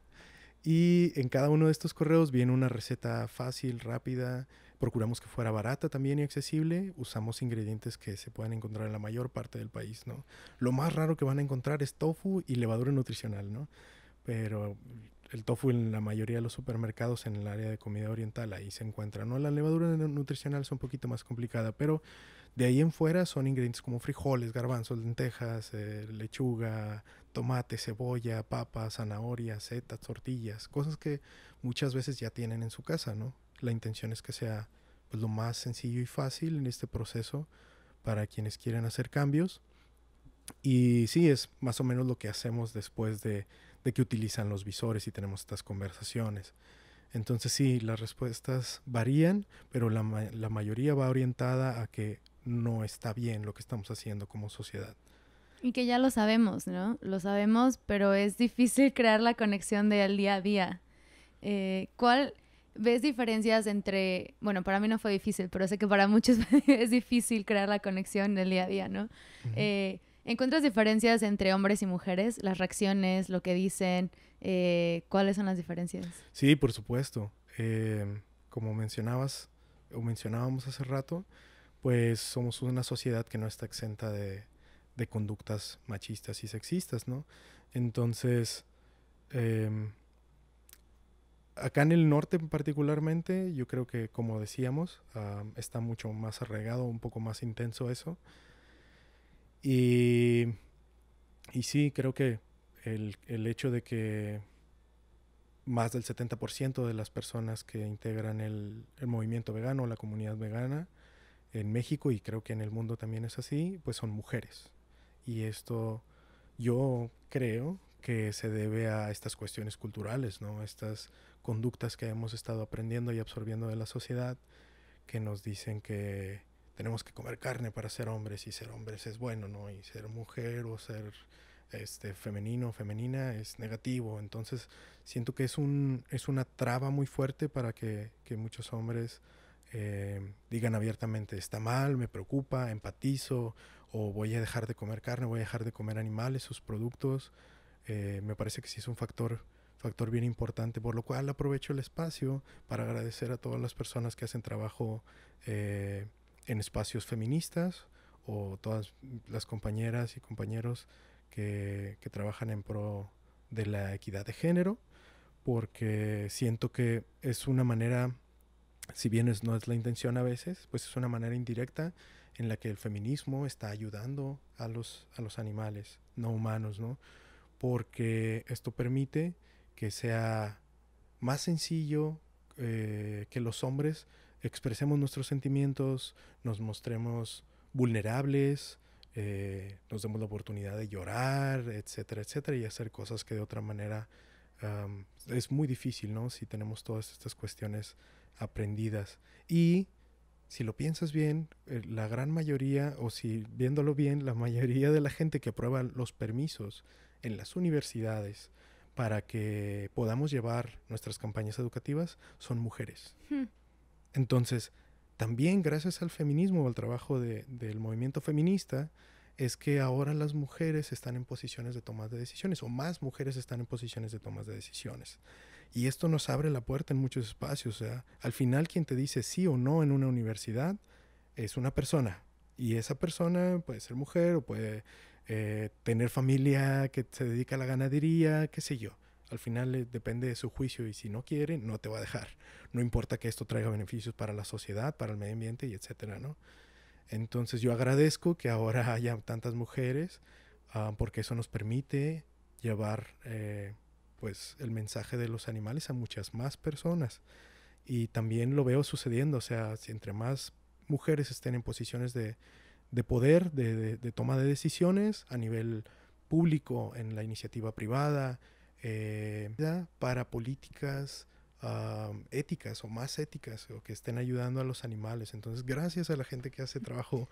Y en cada uno de estos correos viene una receta fácil, rápida. Procuramos que fuera barata también y accesible. Usamos ingredientes que se puedan encontrar en la mayor parte del país, ¿no? Lo más raro que van a encontrar es tofu y levadura nutricional, ¿no? Pero el tofu en la mayoría de los supermercados en el área de comida oriental, ahí se encuentra, ¿no? La levadura nutricional es un poquito más complicada, pero de ahí en fuera son ingredientes como frijoles, garbanzos, lentejas, eh, lechuga, tomate, cebolla, papas zanahorias setas, tortillas, cosas que muchas veces ya tienen en su casa, ¿no? La intención es que sea pues, lo más sencillo y fácil en este proceso para quienes quieran hacer cambios. Y sí, es más o menos lo que hacemos después de de que utilizan los visores y tenemos estas conversaciones. Entonces sí, las respuestas varían, pero la, mayoría va orientada a que no está bien lo que estamos haciendo como sociedad. Y que ya lo sabemos, ¿no? Lo sabemos, pero es difícil *laughs* crear la conexión del día a día. Eh, ¿Cuál ves diferencias entre, bueno, para mí no fue difícil, pero sé que para muchos *laughs* es difícil crear la conexión del día a día, ¿no? ¿Encuentras diferencias entre hombres y mujeres? Las reacciones, lo que dicen, eh, ¿cuáles son las diferencias? Sí, por supuesto. Eh, como mencionabas o mencionábamos hace rato, pues somos una sociedad que no está exenta de, de conductas machistas y sexistas, ¿no? Entonces, em, acá en el norte particularmente, yo creo que como decíamos, ah, está mucho más arraigado, un poco más intenso eso. Y, sí, creo que el, hecho de que más del 70% de las personas que integran el, el movimiento vegano, la comunidad vegana en México y creo que en el mundo también es así, pues son mujeres. Y esto yo creo que se debe a estas cuestiones culturales, ¿no? Estas conductas que hemos estado aprendiendo y absorbiendo de la sociedad que nos dicen que tenemos que comer carne para ser hombres y ser hombres es bueno, ¿no? Y ser mujer o ser este femenino, femenina es negativo. Entonces siento que es un es una traba muy fuerte para que, muchos hombres eh, digan abiertamente está mal, me preocupa, empatizo o voy a dejar de comer carne, voy a dejar de comer animales, sus productos. Eh, me parece que sí es un factor factor bien importante, por lo cual aprovecho el espacio para agradecer a todas las personas que hacen trabajo eh, en espacios feministas o todas las compañeras y compañeros que, trabajan en pro de la equidad de género, porque siento que es una manera, si bien no es la intención a veces, pues es una manera indirecta en la que el feminismo está ayudando a los, a los animales no humanos, ¿no? Porque esto permite que sea más sencillo eh, que los hombres expresemos nuestros sentimientos, nos mostremos vulnerables, eh, nos demos la oportunidad de llorar, etcétera, etcétera, y hacer cosas que de otra manera es muy difícil, ¿no? Si tenemos todas estas cuestiones aprendidas. Y si lo piensas bien, eh, la gran mayoría, o si viéndolo bien, la mayoría de la gente que aprueba los permisos en las universidades para que podamos llevar nuestras campañas educativas son mujeres. Hmm. Entonces, también gracias al feminismo, o al trabajo del movimiento feminista, es que ahora las mujeres están en posiciones de toma de decisiones, o más mujeres están en posiciones de tomas de decisiones. Y esto nos abre la puerta en muchos espacios. al final quien te dice sí o no en una universidad es una persona. Y esa persona puede ser mujer o puede eh, tener familia que se dedica a la ganadería, qué sé yo. Al final eh, depende de su juicio y si no quiere, no te va a dejar. No importa que esto traiga beneficios para la sociedad, para el medio ambiente y etcétera, ¿no? Entonces yo agradezco que ahora *laughs* haya tantas mujeres ah, porque eso nos permite llevar eh, pues el mensaje de los animales a muchas más personas. Y también lo veo sucediendo, o sea, si entre más mujeres estén en posiciones de, poder, de, toma de decisiones a nivel público, en la iniciativa privada, eh, para políticas ah, éticas o más éticas o que estén ayudando a los animales. Entonces, gracias a la gente que hace trabajo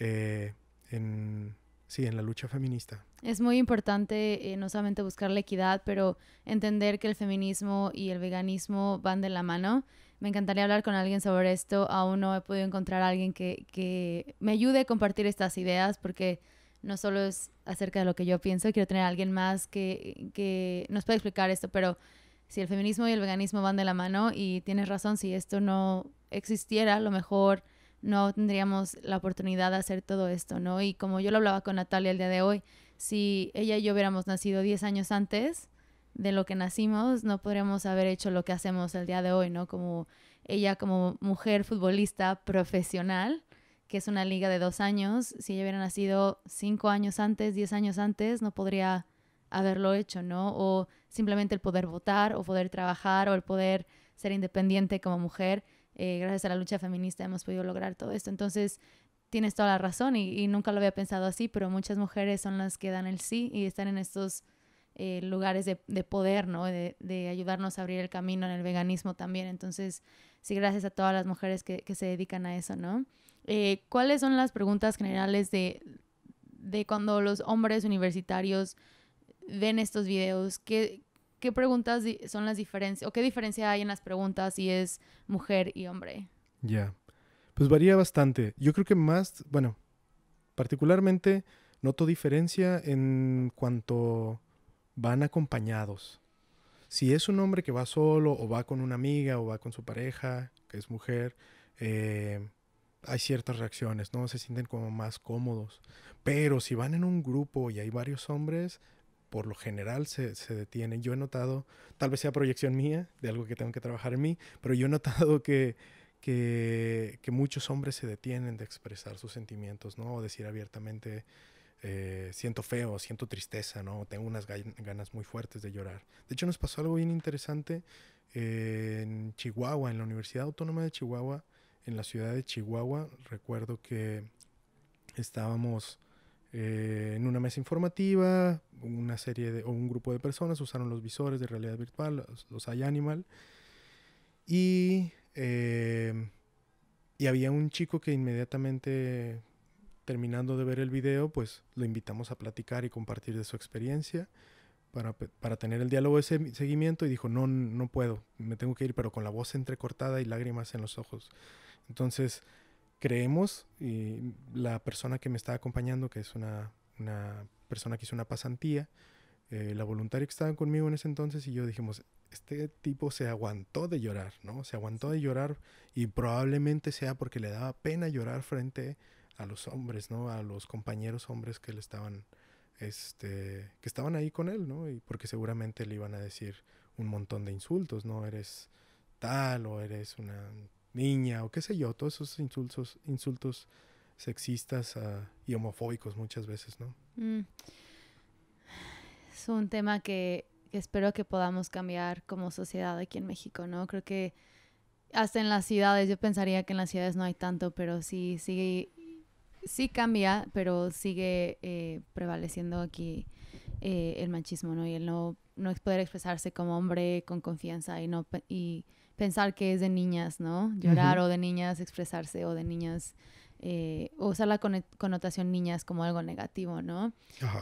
eh, en, sí, en la lucha feminista. Es muy importante eh, no solamente buscar la equidad, pero entender que el feminismo y el veganismo van de la mano. Me encantaría hablar con alguien sobre esto. Aún no he podido encontrar a alguien que, que me ayude a compartir estas ideas porque no solo es acerca de lo que yo pienso, quiero tener a alguien más que, que nos pueda explicar esto, pero si el feminismo y el veganismo van de la mano y tienes razón, si esto no existiera, a lo mejor no tendríamos la oportunidad de hacer todo esto, ¿no? Y como yo lo hablaba con Natalia el día de hoy, si ella y yo hubiéramos nacido 10 años antes de lo que nacimos, no podríamos haber hecho lo que hacemos el día de hoy, ¿no? Como ella como mujer futbolista profesional, que es una liga de dos años. Si ella hubiera nacido cinco años antes, diez años antes, no podría haberlo hecho, ¿no? O simplemente el poder votar o poder trabajar o el poder ser independiente como mujer. Eh, gracias a la lucha feminista hemos podido lograr todo esto. Entonces, tienes toda la razón y, nunca lo había pensado así, pero muchas mujeres son las que dan el sí y están en estos eh, lugares de, poder, ¿no? De, ayudarnos a abrir el camino en el veganismo también. Entonces, sí, gracias a todas las mujeres que se dedican a eso, ¿no? Eh, ¿cuáles son las preguntas generales de, de, cuando los hombres universitarios ven estos videos? ¿Qué, qué preguntas son las diferencias o qué diferencia hay en las preguntas si es mujer y hombre? Ya, pues varía bastante. Yo creo que más, bueno, particularmente noto diferencia en cuanto van acompañados. Si es un hombre que va solo o va con una amiga o va con su pareja, que es mujer, eh, hay ciertas reacciones, ¿no? Se sienten como más cómodos. Pero si van en un grupo y hay varios hombres, por lo general se, se, detienen. Yo he notado, tal vez sea proyección mía, de algo que tengo que trabajar en mí, pero yo he notado que, que, muchos hombres se detienen de expresar sus sentimientos, ¿no? O decir abiertamente, eh, siento feo, siento tristeza, ¿no? Tengo unas ganas muy fuertes de llorar. De hecho, nos pasó algo bien interesante en Chihuahua, en la Universidad Autónoma de Chihuahua en la ciudad de Chihuahua. Recuerdo que estábamos eh, en una mesa informativa, una serie de, o un grupo de personas usaron los visores de realidad virtual, los, iAnimal, y, eh, y había un chico que inmediatamente terminando de ver el video, pues lo invitamos a platicar y compartir de su experiencia. Para, para, tener el diálogo de seguimiento y dijo, no, no puedo, me tengo que ir, pero con la voz entrecortada y lágrimas en los ojos. Entonces, creemos, y la persona que me estaba acompañando, que es una, una persona que hizo una pasantía, eh, la voluntaria que estaba conmigo en ese entonces y yo dijimos, este tipo se aguantó de llorar, ¿no? Se aguantó de llorar y probablemente sea porque le daba pena llorar frente a los hombres, ¿no? A los compañeros hombres que le estaban, este, que estaban ahí con él, ¿no? Y porque seguramente le iban a decir un montón de insultos, ¿no? Eres tal o eres una niña o qué sé yo, todos esos insultos, insultos sexistas ah, y homofóbicos muchas veces, ¿no? Mm. Es un tema que espero que podamos cambiar como sociedad aquí en México, ¿no? Creo que hasta en las ciudades, yo pensaría que en las ciudades no hay tanto, pero sí sigue, sí cambia, pero sigue eh, prevaleciendo aquí eh, el machismo, ¿no? Y el no, no poder expresarse como hombre con confianza y no pensar que es de niñas, ¿no? Llorar o de niñas expresarse o de niñas eh, o usar la connotación niñas como algo negativo, ¿no?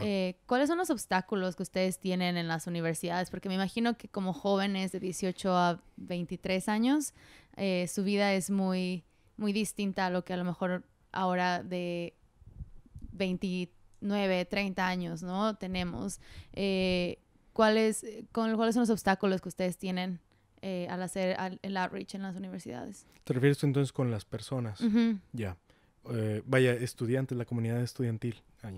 Eh, ¿Cuáles son los obstáculos que ustedes tienen en las universidades? Porque me imagino que como jóvenes de 18 a 23 años, eh, su vida es muy, muy distinta a lo que a lo mejor ahora de 29, 30 años, ¿no? Tenemos. ¿cuáles, ¿Cuáles son los obstáculos que ustedes tienen? Eh, al hacer al, el outreach en las universidades. ¿Te refieres entonces con las personas? Ya. Eh, vaya, estudiantes, la comunidad estudiantil. Ah,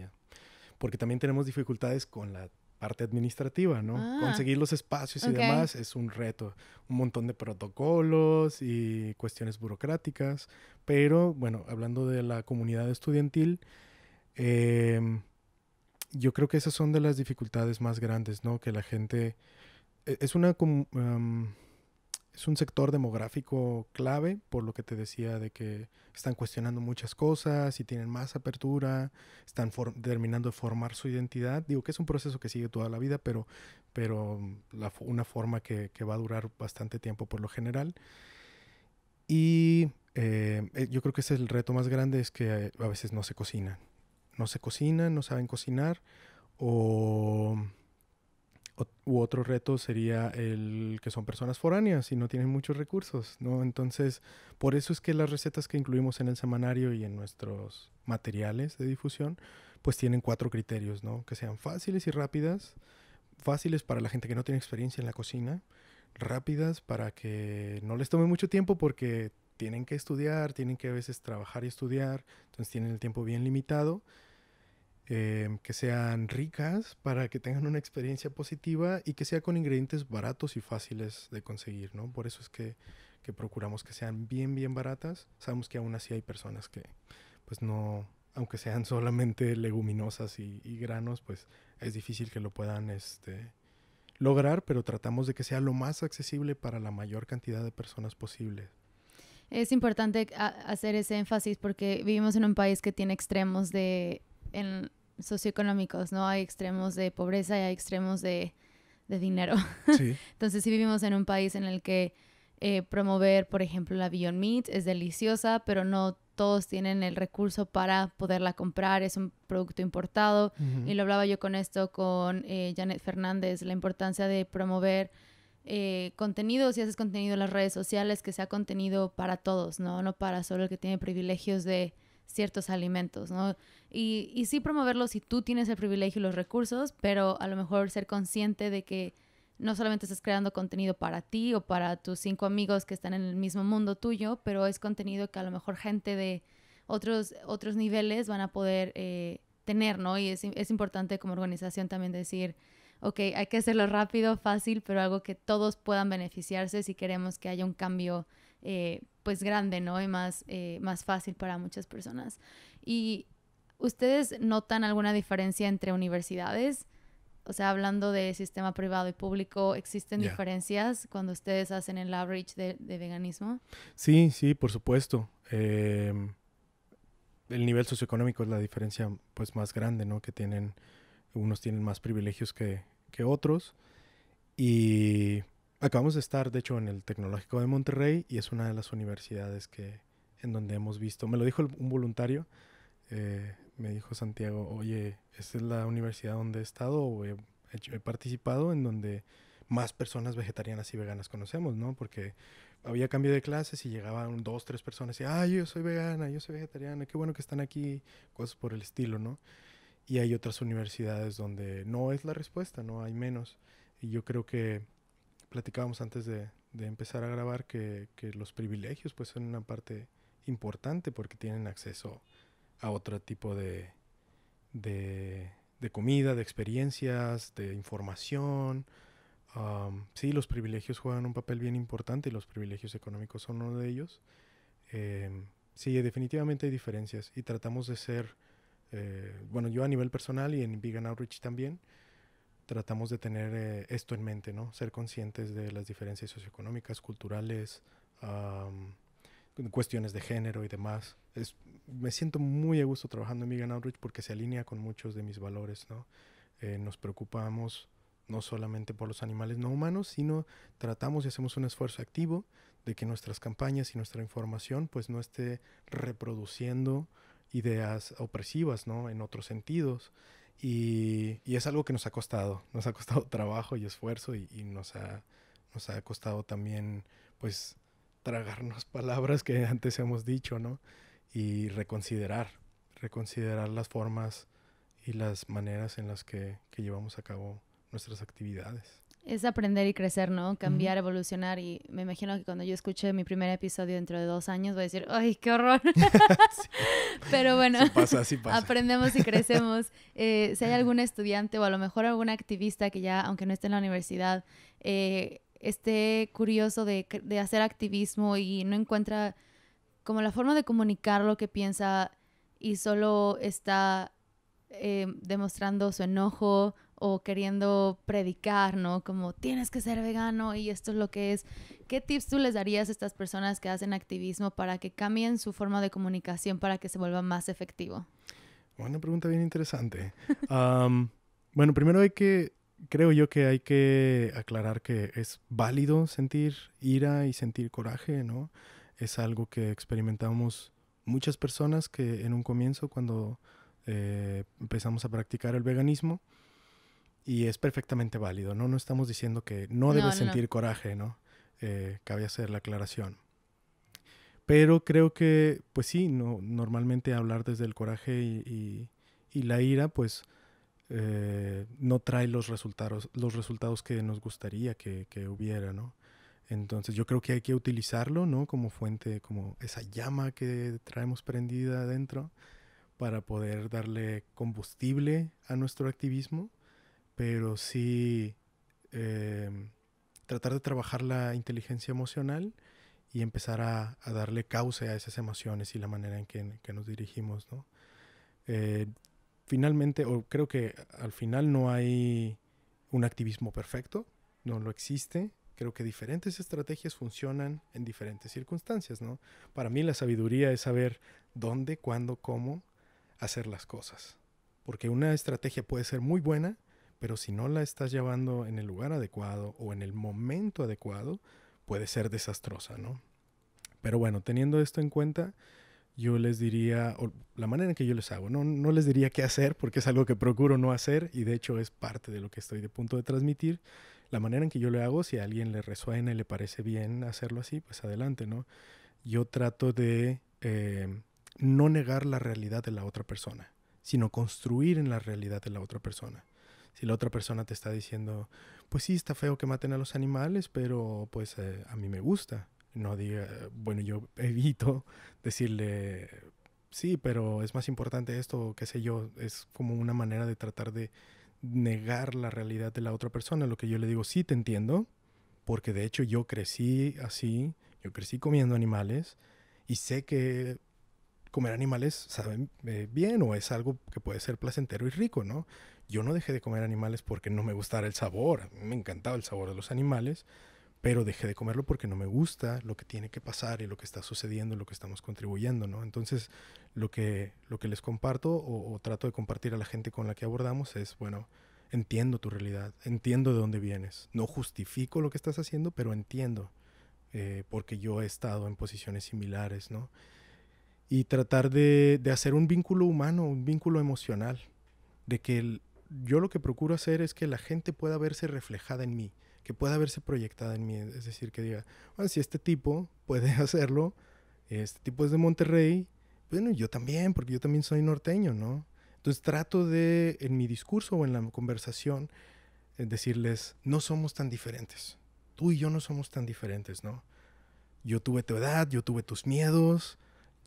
Porque también tenemos dificultades con la parte administrativa, ¿no? Ah. Conseguir los espacios y demás es un reto, un montón de protocolos y cuestiones burocráticas, pero bueno, hablando de la comunidad estudiantil, em, yo creo que esas son de las dificultades más grandes, ¿no? Que la gente e, es una... Em, es un sector demográfico clave, por lo que te decía de que están cuestionando muchas cosas y tienen más apertura, están terminando de formar su identidad. Digo que es un proceso que sigue toda la vida, pero, pero mm, una forma que, va a durar bastante tiempo por lo general. Y eh, eh, yo creo que ese es el reto más grande, es que a veces no se cocinan. No se cocinan, no saben cocinar o u otro reto sería el que son personas foráneas y no tienen muchos recursos, ¿no? Entonces, por eso es que las recetas que incluimos en el semanario y en nuestros materiales de difusión, pues tienen cuatro criterios, ¿no? Que sean fáciles y rápidas, fáciles para la gente que no tiene experiencia en la cocina, rápidas para que no les tome mucho tiempo porque tienen que estudiar, tienen que a veces trabajar y estudiar, entonces tienen el tiempo bien limitado Em, que sean ricas para que tengan una experiencia positiva y que sea con ingredientes baratos y fáciles de conseguir, ¿no? Por eso es que, procuramos que sean bien, bien baratas. Sabemos que aún así hay personas que pues no, aunque sean *laughs* solamente leguminosas y, granos, pues es difícil que lo puedan este, lograr, pero tratamos de que sea lo más accesible para la mayor cantidad de personas posible. Es importante ah, hacer ese énfasis porque vivimos en un país que tiene extremos de socioeconómicos, ¿no? Hay extremos de pobreza y hay extremos de, dinero. *laughs* Entonces, si vivimos en un país en el que eh, promover, por ejemplo, la Beyond Meat es deliciosa, pero no todos tienen el recurso para poderla comprar, es un producto importado. Y lo hablaba yo con esto, con eh, Janet Fernández, la importancia de promover eh, contenido, si haces contenido en las redes sociales, que sea contenido para todos, ¿no? No para solo el que tiene privilegios de, ciertos alimentos, ¿no? Y, y sí promoverlo si tú tienes el privilegio y los recursos, pero a lo mejor ser consciente de que no solamente estás creando contenido para ti o para tus cinco amigos que están en el mismo mundo tuyo, pero es contenido que a lo mejor gente de otros, otros niveles van a poder eh, tener, ¿no? Y es, importante como organización también decir, ok, hay que hacerlo rápido, fácil, pero algo que todos puedan beneficiarse si queremos que haya un cambio eh, pues grande, ¿no? Y más, eh, más fácil para muchas personas. ¿Y ustedes notan alguna diferencia entre universidades? O sea, hablando de sistema privado y público, ¿existen diferencias cuando ustedes hacen el average de, de veganismo? Sí, sí, por supuesto. Em, el nivel socioeconómico es la diferencia pues más grande, ¿no? Que tienen, unos tienen más privilegios que, que otros. Y Acabamos de estar, de hecho, en el Tecnológico de Monterrey y es una de las universidades que, en donde hemos visto, me lo dijo un voluntario, eh, me dijo Santiago, oye, esta es la universidad donde he estado o he, participado en donde más personas vegetarianas y veganas conocemos, ¿no? Porque había cambio de clases y llegaban dos, tres personas y, ay, yo soy vegana, yo soy vegetariana, qué bueno que están aquí, cosas por el estilo, ¿no? Y hay otras universidades donde no es la respuesta, ¿no? Hay menos. Y yo creo que platicábamos antes de, empezar a grabar que, los privilegios pues son una parte importante porque tienen acceso a otro tipo de, comida, de experiencias, de información. sí, los privilegios juegan un papel bien importante y los privilegios económicos son uno de ellos. Em, sí, definitivamente hay diferencias y tratamos de ser, eh, bueno, yo a nivel personal y en Vegan Outreach también, tratamos de tener eh, esto en mente, Ser conscientes de las diferencias socioeconómicas, culturales, cuestiones de género y demás. me siento muy a gusto trabajando en Vegan Outreach porque se alinea con muchos de mis valores, ¿no? Eh, nos preocupamos no solamente por los animales no humanos, sino tratamos y hacemos un esfuerzo activo de que nuestras campañas y nuestra información pues no esté reproduciendo ideas opresivas, ¿no? En otros sentidos. Y, es algo que nos ha costado, nos ha costado *laughs* trabajo y esfuerzo y, nos, ha, costado también, pues, tragarnos *laughs* palabras que antes hemos dicho, ¿no? Y reconsiderar, reconsiderar las formas y las maneras en las que llevamos a cabo nuestras actividades. Es aprender y crecer, ¿no? Cambiar, evolucionar. Y me imagino que cuando yo escuche mi primer episodio dentro de dos años voy a decir, ¡ay, qué horror! *laughs* Pero bueno, aprendemos y crecemos. Eh, si hay algún estudiante o a lo mejor algún activista que ya, aunque no esté en la universidad, eh, esté curioso de, hacer activismo y no encuentra como la forma de comunicar lo que piensa y solo está eh, demostrando su enojo o queriendo predicar, ¿no? Como tienes que ser vegano y esto es lo que es. ¿Qué tips tú les darías a estas personas que hacen activismo para que cambien su forma de comunicación para que se vuelva más efectivo? Una pregunta bien interesante. *laughs* bueno, primero hay que, creo yo que hay que aclarar que es válido sentir ira y sentir coraje, ¿no? Es algo que experimentamos muchas personas que en un comienzo cuando eh, empezamos a practicar el veganismo, y es perfectamente válido, ¿no? No estamos diciendo que no debes sentir coraje, ¿no? Eh, cabe hacer la aclaración. Pero creo que, pues sí, no, normalmente hablar desde el coraje y, la ira, pues eh, no trae los resultados, los resultados que nos gustaría que, que, hubiera, ¿no? Entonces yo creo que hay que utilizarlo, ¿no? Como fuente, como esa llama que traemos prendida adentro para poder darle combustible a nuestro activismo pero sí em, tratar de trabajar la inteligencia emocional y empezar a, darle causa a esas emociones y la manera en que, nos dirigimos, ¿no? Eh, finalmente, o creo que al final no hay un activismo perfecto, no lo existe. Creo que diferentes estrategias funcionan en diferentes circunstancias, ¿no? Para mí la sabiduría es saber dónde, cuándo, cómo hacer las cosas. Porque una estrategia puede ser muy buena, pero si no la estás llevando en el lugar adecuado o en el momento adecuado, puede ser desastrosa, ¿no? Pero bueno, teniendo esto en cuenta, yo les diría, la manera en que yo les hago, no, no les diría qué hacer porque es algo que procuro no hacer y de hecho es parte de lo que estoy de punto de transmitir. La manera en que yo lo hago, si a alguien le resuena y le parece bien hacerlo así, pues adelante, ¿no? Yo trato de eh, no negar la realidad de la otra persona, sino construir en la realidad de la otra persona. Si la otra persona te está diciendo, pues sí, está feo que maten a los animales, pero pues eh, a mí me gusta. No diga, bueno, yo *laughs* evito decirle, sí, pero es más importante esto, qué sé yo, es como una manera de tratar de negar la realidad de la otra persona. Lo que yo le digo, sí, te entiendo, porque de hecho yo crecí así, yo crecí comiendo animales y sé que comer animales saben eh, bien o es algo que puede ser placentero y rico, ¿no? yo no dejé de comer animales porque no me gustara el sabor. A mí me encantaba el sabor de los animales, pero dejé de comerlo porque no me gusta lo que tiene que pasar y lo que está sucediendo, lo que estamos contribuyendo, ¿no? Entonces, lo que, lo que les comparto o, trato de compartir a la gente con la que abordamos es, bueno, entiendo tu realidad, entiendo de dónde vienes. No justifico lo que estás haciendo, pero entiendo, eh, porque yo he estado en posiciones similares, ¿no? Y tratar de, de hacer un vínculo humano, un vínculo emocional, de que el, yo lo que procuro hacer es que la gente pueda verse reflejada en mí, que pueda verse proyectada en mí. Es decir, que diga, bueno, ah, si este tipo *laughs* puede hacerlo, este tipo es de Monterrey, bueno, yo también, porque yo también soy norteño, ¿no? Entonces trato de, en mi discurso o en la conversación, eh, decirles, no somos tan diferentes. Tú y yo no somos tan diferentes, ¿no? Yo tuve tu edad, yo tuve tus miedos,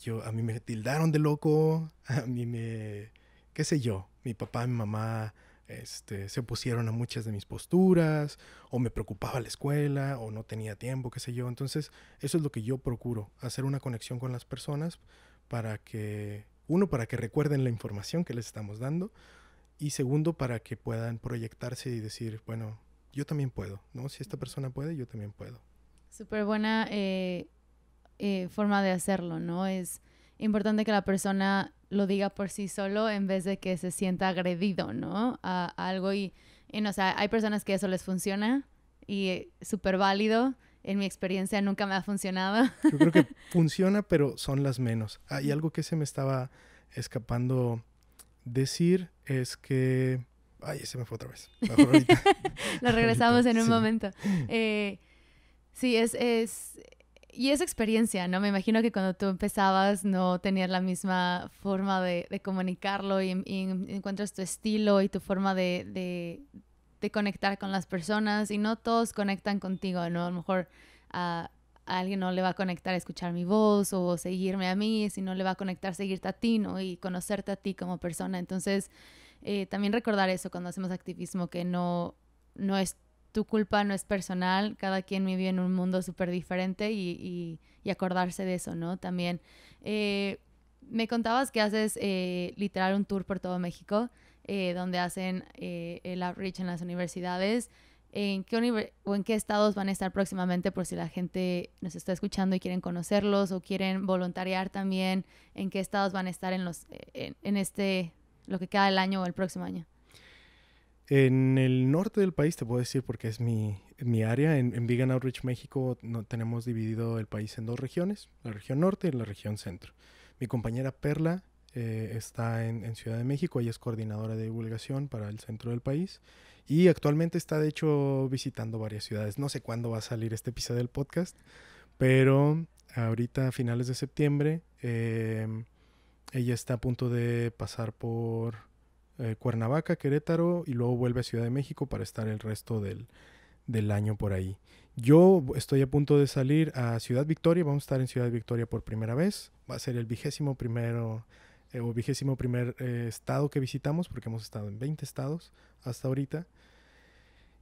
yo, a mí me tildaron de loco, *laughs* a mí me qué sé yo, mi papá, mi mamá este, se opusieron a muchas de mis posturas, o me preocupaba la escuela, o no tenía tiempo, qué sé yo. Entonces, eso es lo que yo procuro, hacer una conexión con las personas para que, uno, para que recuerden la información que les estamos dando, y segundo, para que puedan proyectarse y decir, bueno, yo también puedo, ¿no? Si esta persona puede, yo también puedo. Súper buena eh, eh, forma de hacerlo, ¿no? Es importante que la persona lo diga por sí solo en vez de que se sienta agredido, ¿no? A, algo y, o sea, hay personas que eso les funciona y eh, súper válido. En mi experiencia nunca me ha funcionado. *laughs* Yo creo que funciona, pero son las menos. Hay ah, algo que se me estaba escapando decir es que... Ay, se me fue otra vez. Lo *laughs* regresamos en un momento. *laughs* Eh, sí, es, es y esa experiencia, ¿no? Me imagino que cuando tú empezabas no tenías la misma forma de, comunicarlo y, encuentras tu estilo y tu forma de, conectar con las personas y no todos conectan contigo, ¿no? A lo mejor a alguien no le va a conectar escuchar mi voz o seguirme a mí, si no le va a conectar seguirte a ti, ¿no? Y conocerte a ti como persona. Entonces, eh, también recordar eso cuando hacemos activismo, que no, no es tu culpa no es personal, cada quien vive en un mundo súper diferente y, y, y, acordarse de eso, ¿no? También. Eh, me contabas que haces eh, literal un tour por todo México, eh, donde hacen el outreach en las universidades. ¿En qué, o ¿En qué estados van a estar próximamente por si la gente nos está escuchando y quieren conocerlos o quieren voluntariar también? ¿En qué estados van a estar en, los, en, en este, lo que queda el año o el próximo año? En el norte del país, te puedo decir porque es mi, mi área, en, Vegan Outreach México no, tenemos dividido el país en dos regiones, la región norte y la región centro. Mi compañera Perla eh, está en, Ciudad de México, ella es coordinadora de divulgación para el centro del país y actualmente está de hecho visitando varias ciudades. No sé cuándo va a salir este episodio del podcast, pero ahorita a finales de septiembre eh, ella está a punto de pasar por... Eh, Cuernavaca, Querétaro y luego vuelve a Ciudad de México para estar el resto del, año por ahí. Yo estoy a punto de salir a Ciudad Victoria, vamos a estar en Ciudad Victoria por primera vez, va a ser el vigésimo primero eh, o vigésimo primer eh, estado que visitamos porque hemos estado en 20 estados hasta ahorita.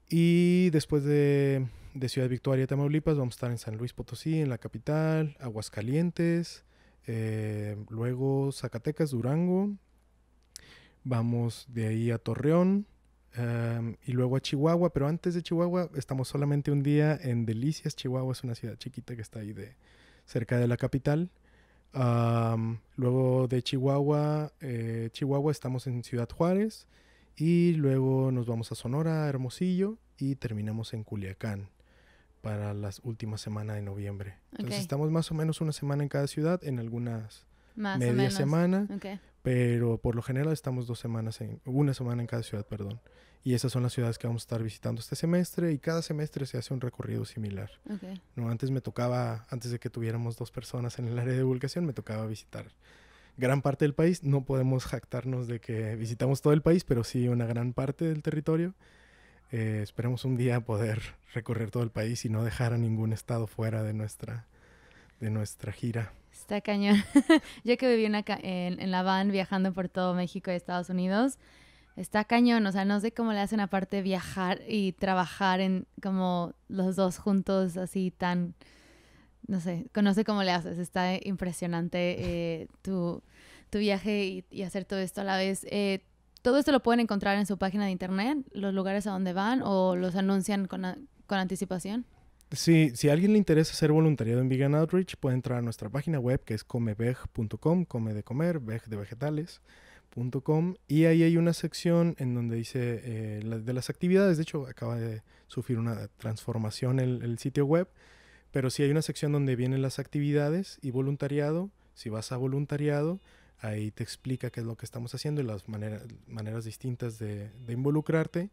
Y después de, Ciudad Victoria, Tamaulipas, vamos a estar en San Luis Potosí, en la capital, Aguascalientes, luego Zacatecas, Durango, vamos de ahí a Torreón em, y luego a Chihuahua, pero antes de Chihuahua estamos solamente un día en Delicias, Chihuahua es una ciudad chiquita que está ahí de cerca de la capital. luego de Chihuahua, eh, Chihuahua estamos en Ciudad Juárez y luego nos vamos a Sonora, Hermosillo y terminamos en Culiacán para las últimas semanas de noviembre. Entonces estamos más o menos una semana en cada ciudad, en algunas media semana pero por lo general estamos dos semanas, en, una semana en cada ciudad, perdón. Y esas son las ciudades que vamos a estar visitando este semestre y cada semestre se hace un recorrido similar. No, antes me tocaba, antes de que tuviéramos dos personas en el área de divulgación, me tocaba visitar gran parte del país. No podemos jactarnos de que visitamos todo el país, pero sí una gran parte del territorio. Eh, esperemos un día poder recorrer todo el país y no dejar a ningún estado fuera de nuestra, de nuestra gira. Está cañón. *laughs* ya que viví en, en, la van viajando por todo México y Estados Unidos, está cañón. O sea, no sé cómo le hacen aparte viajar y trabajar en como los dos juntos así tan... No sé, no cómo le haces. Está impresionante eh, tu, viaje y, hacer todo esto a la vez. Eh, todo esto lo pueden encontrar en su página de internet, los lugares a donde van o los anuncian con, con anticipación si a alguien le interesa ser voluntariado en Vegan Outreach, puede entrar a nuestra página web que es comeveg.com, come de comer, veg de vegetales.com y ahí hay una sección en donde dice eh, de las actividades. De hecho, acaba de sufrir una transformación el, el, sitio web, pero sí hay una sección donde vienen las actividades y voluntariado. Si vas a voluntariado, ahí te explica qué es lo que estamos haciendo y las maneras distintas de involucrarte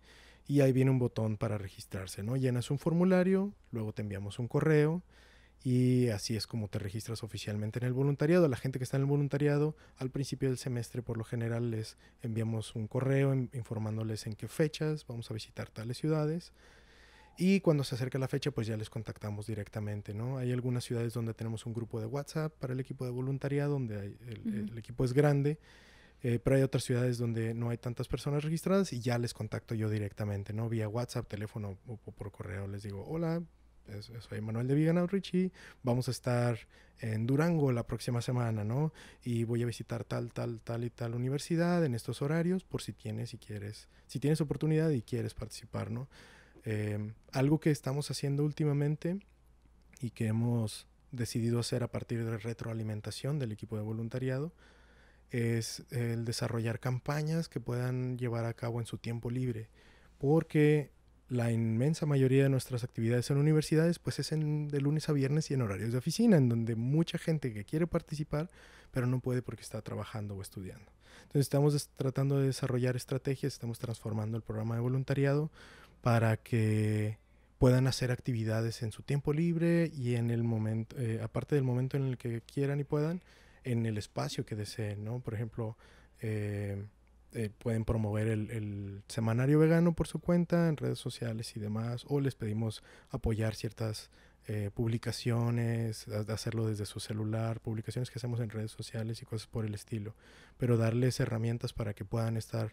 y ahí viene un botón para registrarse, ¿no? Llenas un formulario, luego te enviamos un correo y así es como te registras oficialmente en el voluntariado. La gente que está en el voluntariado al principio del semestre por lo general les enviamos un correo informándoles en qué fechas vamos a visitar tales ciudades. Y cuando se acerca la fecha, pues ya les contactamos directamente, ¿no? Hay algunas ciudades donde tenemos un grupo de WhatsApp para el equipo de voluntariado, donde el equipo es grande eh, pero hay otras ciudades donde no hay tantas personas registradas y ya les contacto yo directamente, ¿no? Vía WhatsApp, teléfono o, por correo. Les digo, hola, eh, soy Manuel de Vegan Outreach vamos a estar en Durango la próxima semana, ¿no? Y voy a visitar tal, tal, tal y tal universidad en estos horarios por si tienes y quieres, si tienes oportunidad y quieres participar, ¿no? Em, algo que estamos haciendo últimamente y que hemos decidido hacer a partir de retroalimentación del equipo de voluntariado es el desarrollar campañas que puedan llevar a cabo en su tiempo libre, porque la inmensa mayoría de nuestras actividades en universidades pues es en, de lunes a viernes y en horarios de oficina, en donde mucha gente que quiere participar pero no puede porque está trabajando o estudiando. Entonces estamos tratando de desarrollar estrategias, estamos transformando el programa de voluntariado para que puedan hacer actividades en su tiempo libre y en el momento, eh, aparte del momento en el que quieran y puedan, en el espacio que deseen, ¿no? Por ejemplo, eh, eh, pueden promover el, semanario vegano por su cuenta en redes sociales y demás, o les pedimos apoyar ciertas eh, publicaciones, hacerlo desde su celular, publicaciones que hacemos en redes sociales y cosas por el estilo, pero darles herramientas para que puedan estar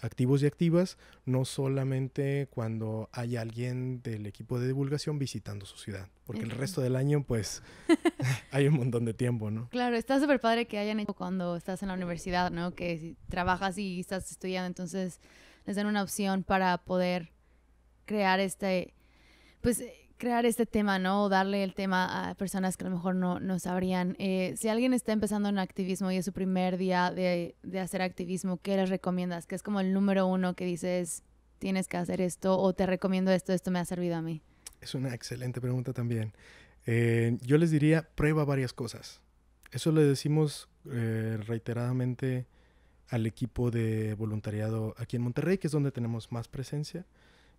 activos y activas, no solamente cuando hay alguien del equipo de divulgación visitando su ciudad, porque el resto del año pues *laughs* *laughs* hay un montón de tiempo, ¿no? Claro, está súper padre que hayan hecho cuando estás en la universidad, ¿no? Que trabajas y estás estudiando, entonces les dan una opción para poder crear este, pues crear este tema, ¿no? O darle el tema a personas que a lo mejor no, sabrían. Eh, si alguien está empezando en activismo y es su primer día de, hacer activismo, ¿qué les recomiendas? Que es como el número uno que dices, tienes que hacer esto o te recomiendo esto, esto me ha servido a mí? Es una excelente pregunta también. Eh, yo les diría, prueba varias cosas. Eso le decimos eh, reiteradamente al equipo de voluntariado aquí en Monterrey, que es donde tenemos más presencia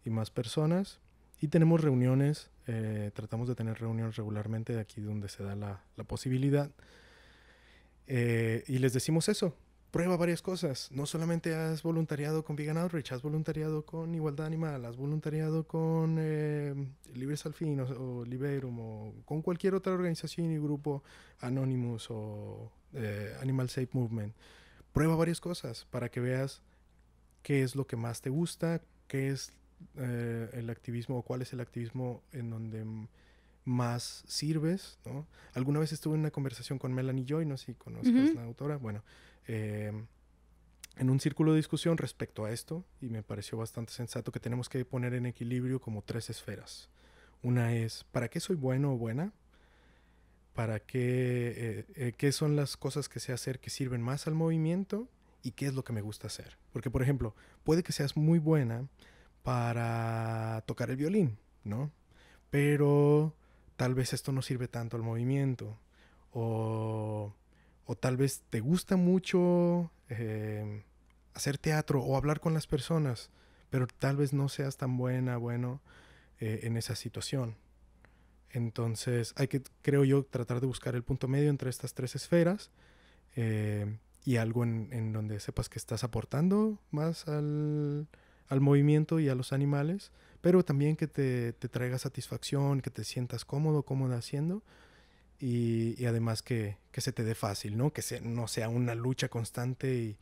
y más personas. Y tenemos reuniones, eh, tratamos de tener reuniones regularmente de aquí donde se da la, posibilidad. Eh, y les decimos eso, prueba varias cosas. No solamente has voluntariado con Vegan Outreach, has voluntariado con Igualdad Animal, has voluntariado con eh, Libres al o, Liberum o con cualquier otra organización y grupo, Anonymous o eh, Animal Safe Movement. Prueba varias cosas para que veas qué es lo que más te gusta, qué es eh, el activismo o cuál es el activismo en donde más sirves, ¿no? Alguna vez estuve en una conversación con Melanie Joy, no sé si conoces la autora, bueno, em, en un círculo de discusión respecto a esto y me pareció bastante sensato que tenemos que poner en equilibrio como tres esferas. Una es, ¿para qué soy bueno o buena? ¿Para qué, eh, eh, qué son las cosas que sé hacer que sirven más al movimiento? ¿Y qué es lo que me gusta hacer? Porque, por ejemplo, puede que seas muy buena para tocar el violín, ¿no? Pero tal vez esto no sirve tanto al movimiento. O, tal vez te gusta mucho eh, hacer teatro o hablar con las personas, pero tal vez no seas tan buena, bueno, eh, en esa situación. Entonces hay que, creo yo, tratar de buscar el punto medio entre estas tres esferas eh, y algo en, donde sepas que estás aportando más al, al movimiento y a los animales, pero también que te, traiga satisfacción, que te sientas cómodo, cómoda haciendo y, además que, se te dé fácil, ¿no? Que se, no sea una lucha constante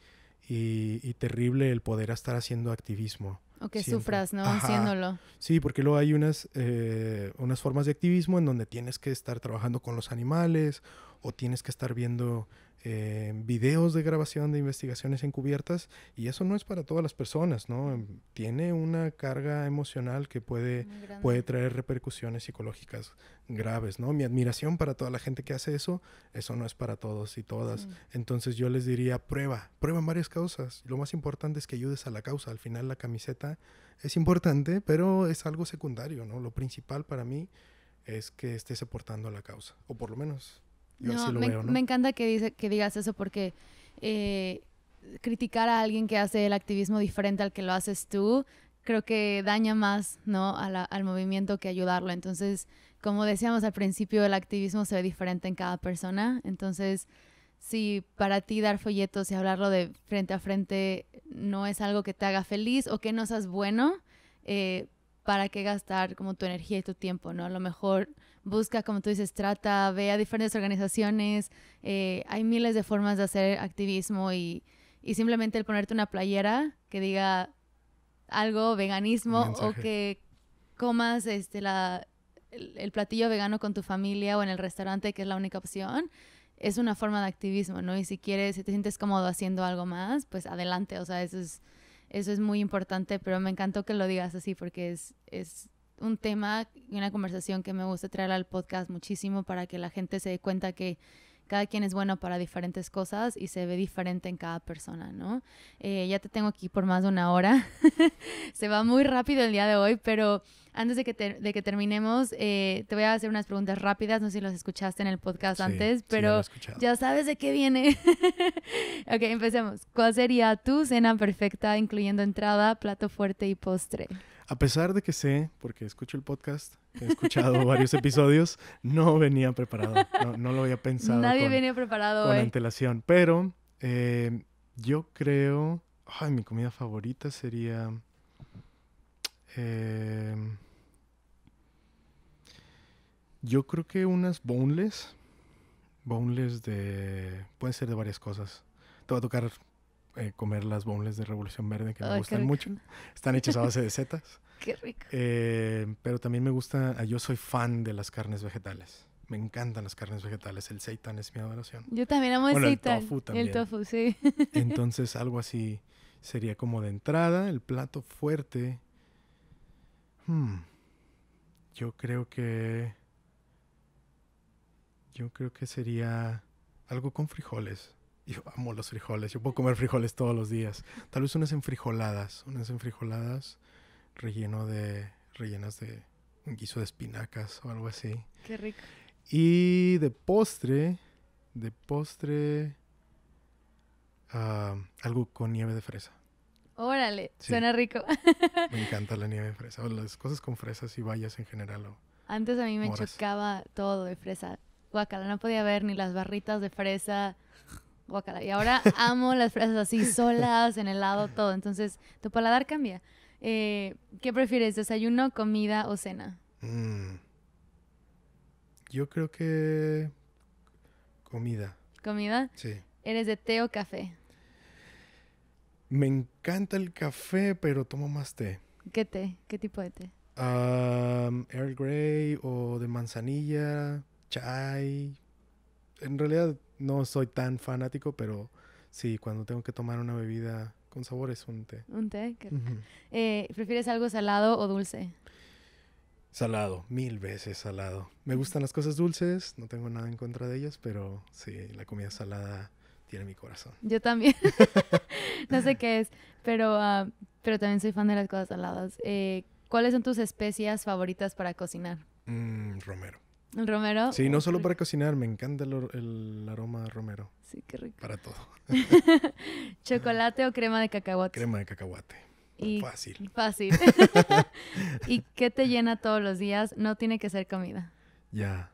y, terrible el poder estar haciendo activismo. O que sufras, ¿no? Haciéndolo. Sí, porque luego hay unas, eh, unas formas de activismo en donde tienes que estar trabajando con los animales o tienes que estar viendo eh, videos de grabación de investigaciones encubiertas y eso no es para todas las personas, ¿no? Tiene una carga emocional que puede, puede traer repercusiones psicológicas graves, ¿no? Mi admiración para toda la gente que hace eso, eso no es para todos y todas. Entonces yo les diría, prueba, prueba varias causas. Lo más importante es que ayudes a la causa. Al final la camiseta es importante, pero es algo secundario, ¿no? Lo principal para mí es que estés aportando a la causa, o por lo menos no, me, encanta que, dice, que digas eso porque eh, criticar a alguien que hace el activismo diferente al que lo haces tú, creo que daña más ¿no? al movimiento que ayudarlo. Entonces, como decíamos al principio, el activismo se ve diferente en cada persona. Entonces, si para ti dar folletos y hablarlo de frente a frente no es algo que te haga feliz o que no seas bueno, eh, ¿para qué gastar como tu energía y tu tiempo? ¿no? A lo mejor busca, como tú dices, trata, ve a diferentes organizaciones. Eh, hay miles de formas de hacer activismo y, simplemente el ponerte una playera que diga algo, veganismo, o que comas este, la, el, platillo vegano con tu familia o en el restaurante, que es la única opción. Es una forma de activismo, ¿no? Y si quieres, si te sientes cómodo haciendo algo más, pues adelante. O sea, eso es, eso es muy importante, pero me encantó que lo digas así porque es un tema y una conversación que me gusta traer al podcast muchísimo para que la gente se dé cuenta que cada quien es bueno para diferentes cosas y se ve diferente en cada persona, ¿no? Eh, ya te tengo aquí por más de una hora. *laughs* se va muy rápido el día de hoy, pero antes de que, que terminemos, eh, te voy a hacer unas preguntas rápidas. No sé si las escuchaste en el podcast antes, pero ya sabes de qué viene. *laughs* ok, empecemos. ¿Cuál sería tu cena perfecta, incluyendo entrada, plato fuerte y postre? A pesar de que sé, porque escucho el podcast, he escuchado *laughs* varios episodios, no venía preparado, no, lo había pensado. Nadie venía preparado. Con antelación, pero eh, yo creo, ay, mi comida favorita sería... Em, yo creo que unas boneless, boneless de... pueden ser de varias cosas. Te voy a tocar eh, comer las bombles de Revolución Verde que me gustan mucho. Están hechas a base de setas. *laughs* Qué rico. Eh, pero también me gusta, ah, yo soy fan de las carnes vegetales. Me encantan las carnes vegetales. El seitan es mi adoración. Yo también amo el El tofu también. sí. *laughs* Entonces, algo así sería como de entrada, el plato fuerte. Hmm. Yo creo que. Yo creo que sería algo con frijoles. Yo amo los frijoles, yo puedo comer frijoles todos los días. Tal vez unas enfrijoladas, unas enfrijoladas relleno de, rellenas de guiso de espinacas o algo así. Qué rico. Y de postre, de postre, ah, algo con nieve de fresa. Órale, suena rico. Me encanta la nieve de fresa, o las cosas con fresas y bayas en general. O Antes a mí me chocaba todo de fresa. Guacala, no podía ver ni las barritas de fresa y ahora amo las frases así, *laughs* solas, en helado, todo. Entonces, tu paladar cambia. Eh, ¿Qué prefieres, desayuno, comida o cena? Mm. Yo creo que comida. ¿Comida? Sí. ¿Eres de té o café? Me encanta el café, pero tomo más té. ¿Qué té? ¿Qué tipo de té? Earl Grey o de manzanilla, chai. En realidad no soy tan fanático, pero sí, cuando tengo que tomar una bebida con sabores, es un té. Un té. Eh, ¿Prefieres algo salado o dulce? Salado, mil veces salado. Me gustan las cosas dulces, no tengo nada en contra de ellas, pero sí, la comida salada tiene mi corazón. Yo también. *laughs* *laughs* no sé qué es, pero, ah, pero también soy fan de las cosas saladas. Eh, ¿Cuáles son tus especias favoritas para cocinar? Mm, romero. El romero. Sí, no solo para cocinar, me encanta el, aroma de romero. Sí, qué rico. Para todo. *laughs* ¿Chocolate o crema de cacahuate? Crema de cacahuate. Pues fácil. Fácil. *laughs* ¿Y qué te llena todos los días? No tiene que ser comida. Ya.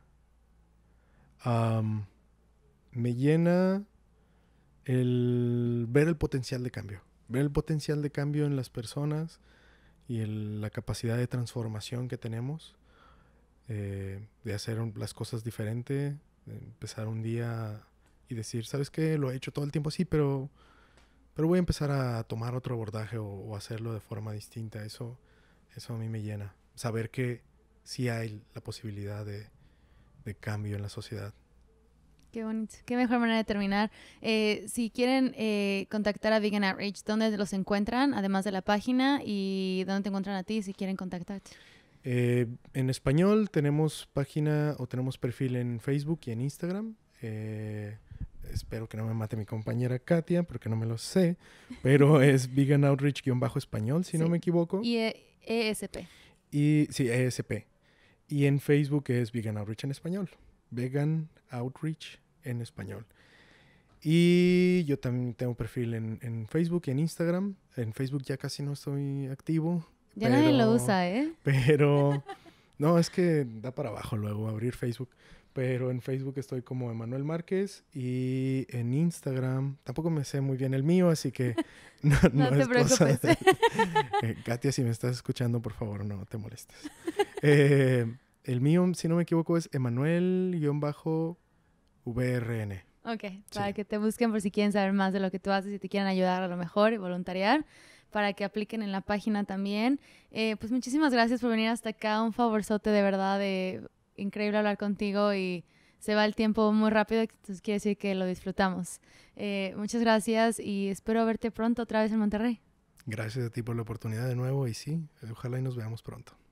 me llena el ver el potencial de cambio. Ver el potencial de cambio en las personas y la capacidad de transformación que tenemos eh, de hacer las cosas diferente, empezar un día y decir, ¿sabes qué? Lo he hecho todo el tiempo así, pero, pero voy a empezar a tomar otro abordaje o, hacerlo de forma distinta. Eso, eso a mí me llena. Saber que sí hay la posibilidad de, cambio en la sociedad. Qué bonito. Qué mejor manera de terminar. Eh, si quieren eh, contactar a Vegan Outreach, ¿dónde los encuentran? Además de la página y dónde te encuentran a ti si quieren contactarte. Eh, en español tenemos página o tenemos perfil en Facebook y en Instagram. Eh, espero que no me mate mi compañera Katia, porque no me lo sé, pero *laughs* es Vegan Outreach-español, si no me equivoco. Y ESP. E y, sí, ESP. Y en Facebook es Vegan Outreach en español. Vegan Outreach en español. Y yo también tengo perfil en, en Facebook y en Instagram. En Facebook ya casi no estoy activo. Ya nadie lo usa, ¿eh? Pero, no, es que da para abajo luego abrir Facebook. Pero en Facebook estoy como Emanuel Márquez y en Instagram tampoco me sé muy bien el mío, así que *laughs* no, te preocupes. *laughs* Eh, Katia, si me estás escuchando, por favor, no te molestes. Eh, el mío, si no me equivoco, es Emanuel-VRN. Ok, para que te busquen por si quieren saber más de lo que tú haces y te quieren ayudar a lo mejor y voluntariar para que apliquen en la página también. Eh, pues muchísimas gracias por venir hasta acá, un favorzote de verdad, de, eh, increíble hablar contigo y se va el tiempo muy rápido, entonces quiere decir que lo disfrutamos. Eh, muchas gracias y espero verte pronto otra vez en Monterrey. Gracias a ti por la oportunidad de nuevo y sí, ojalá y nos veamos pronto.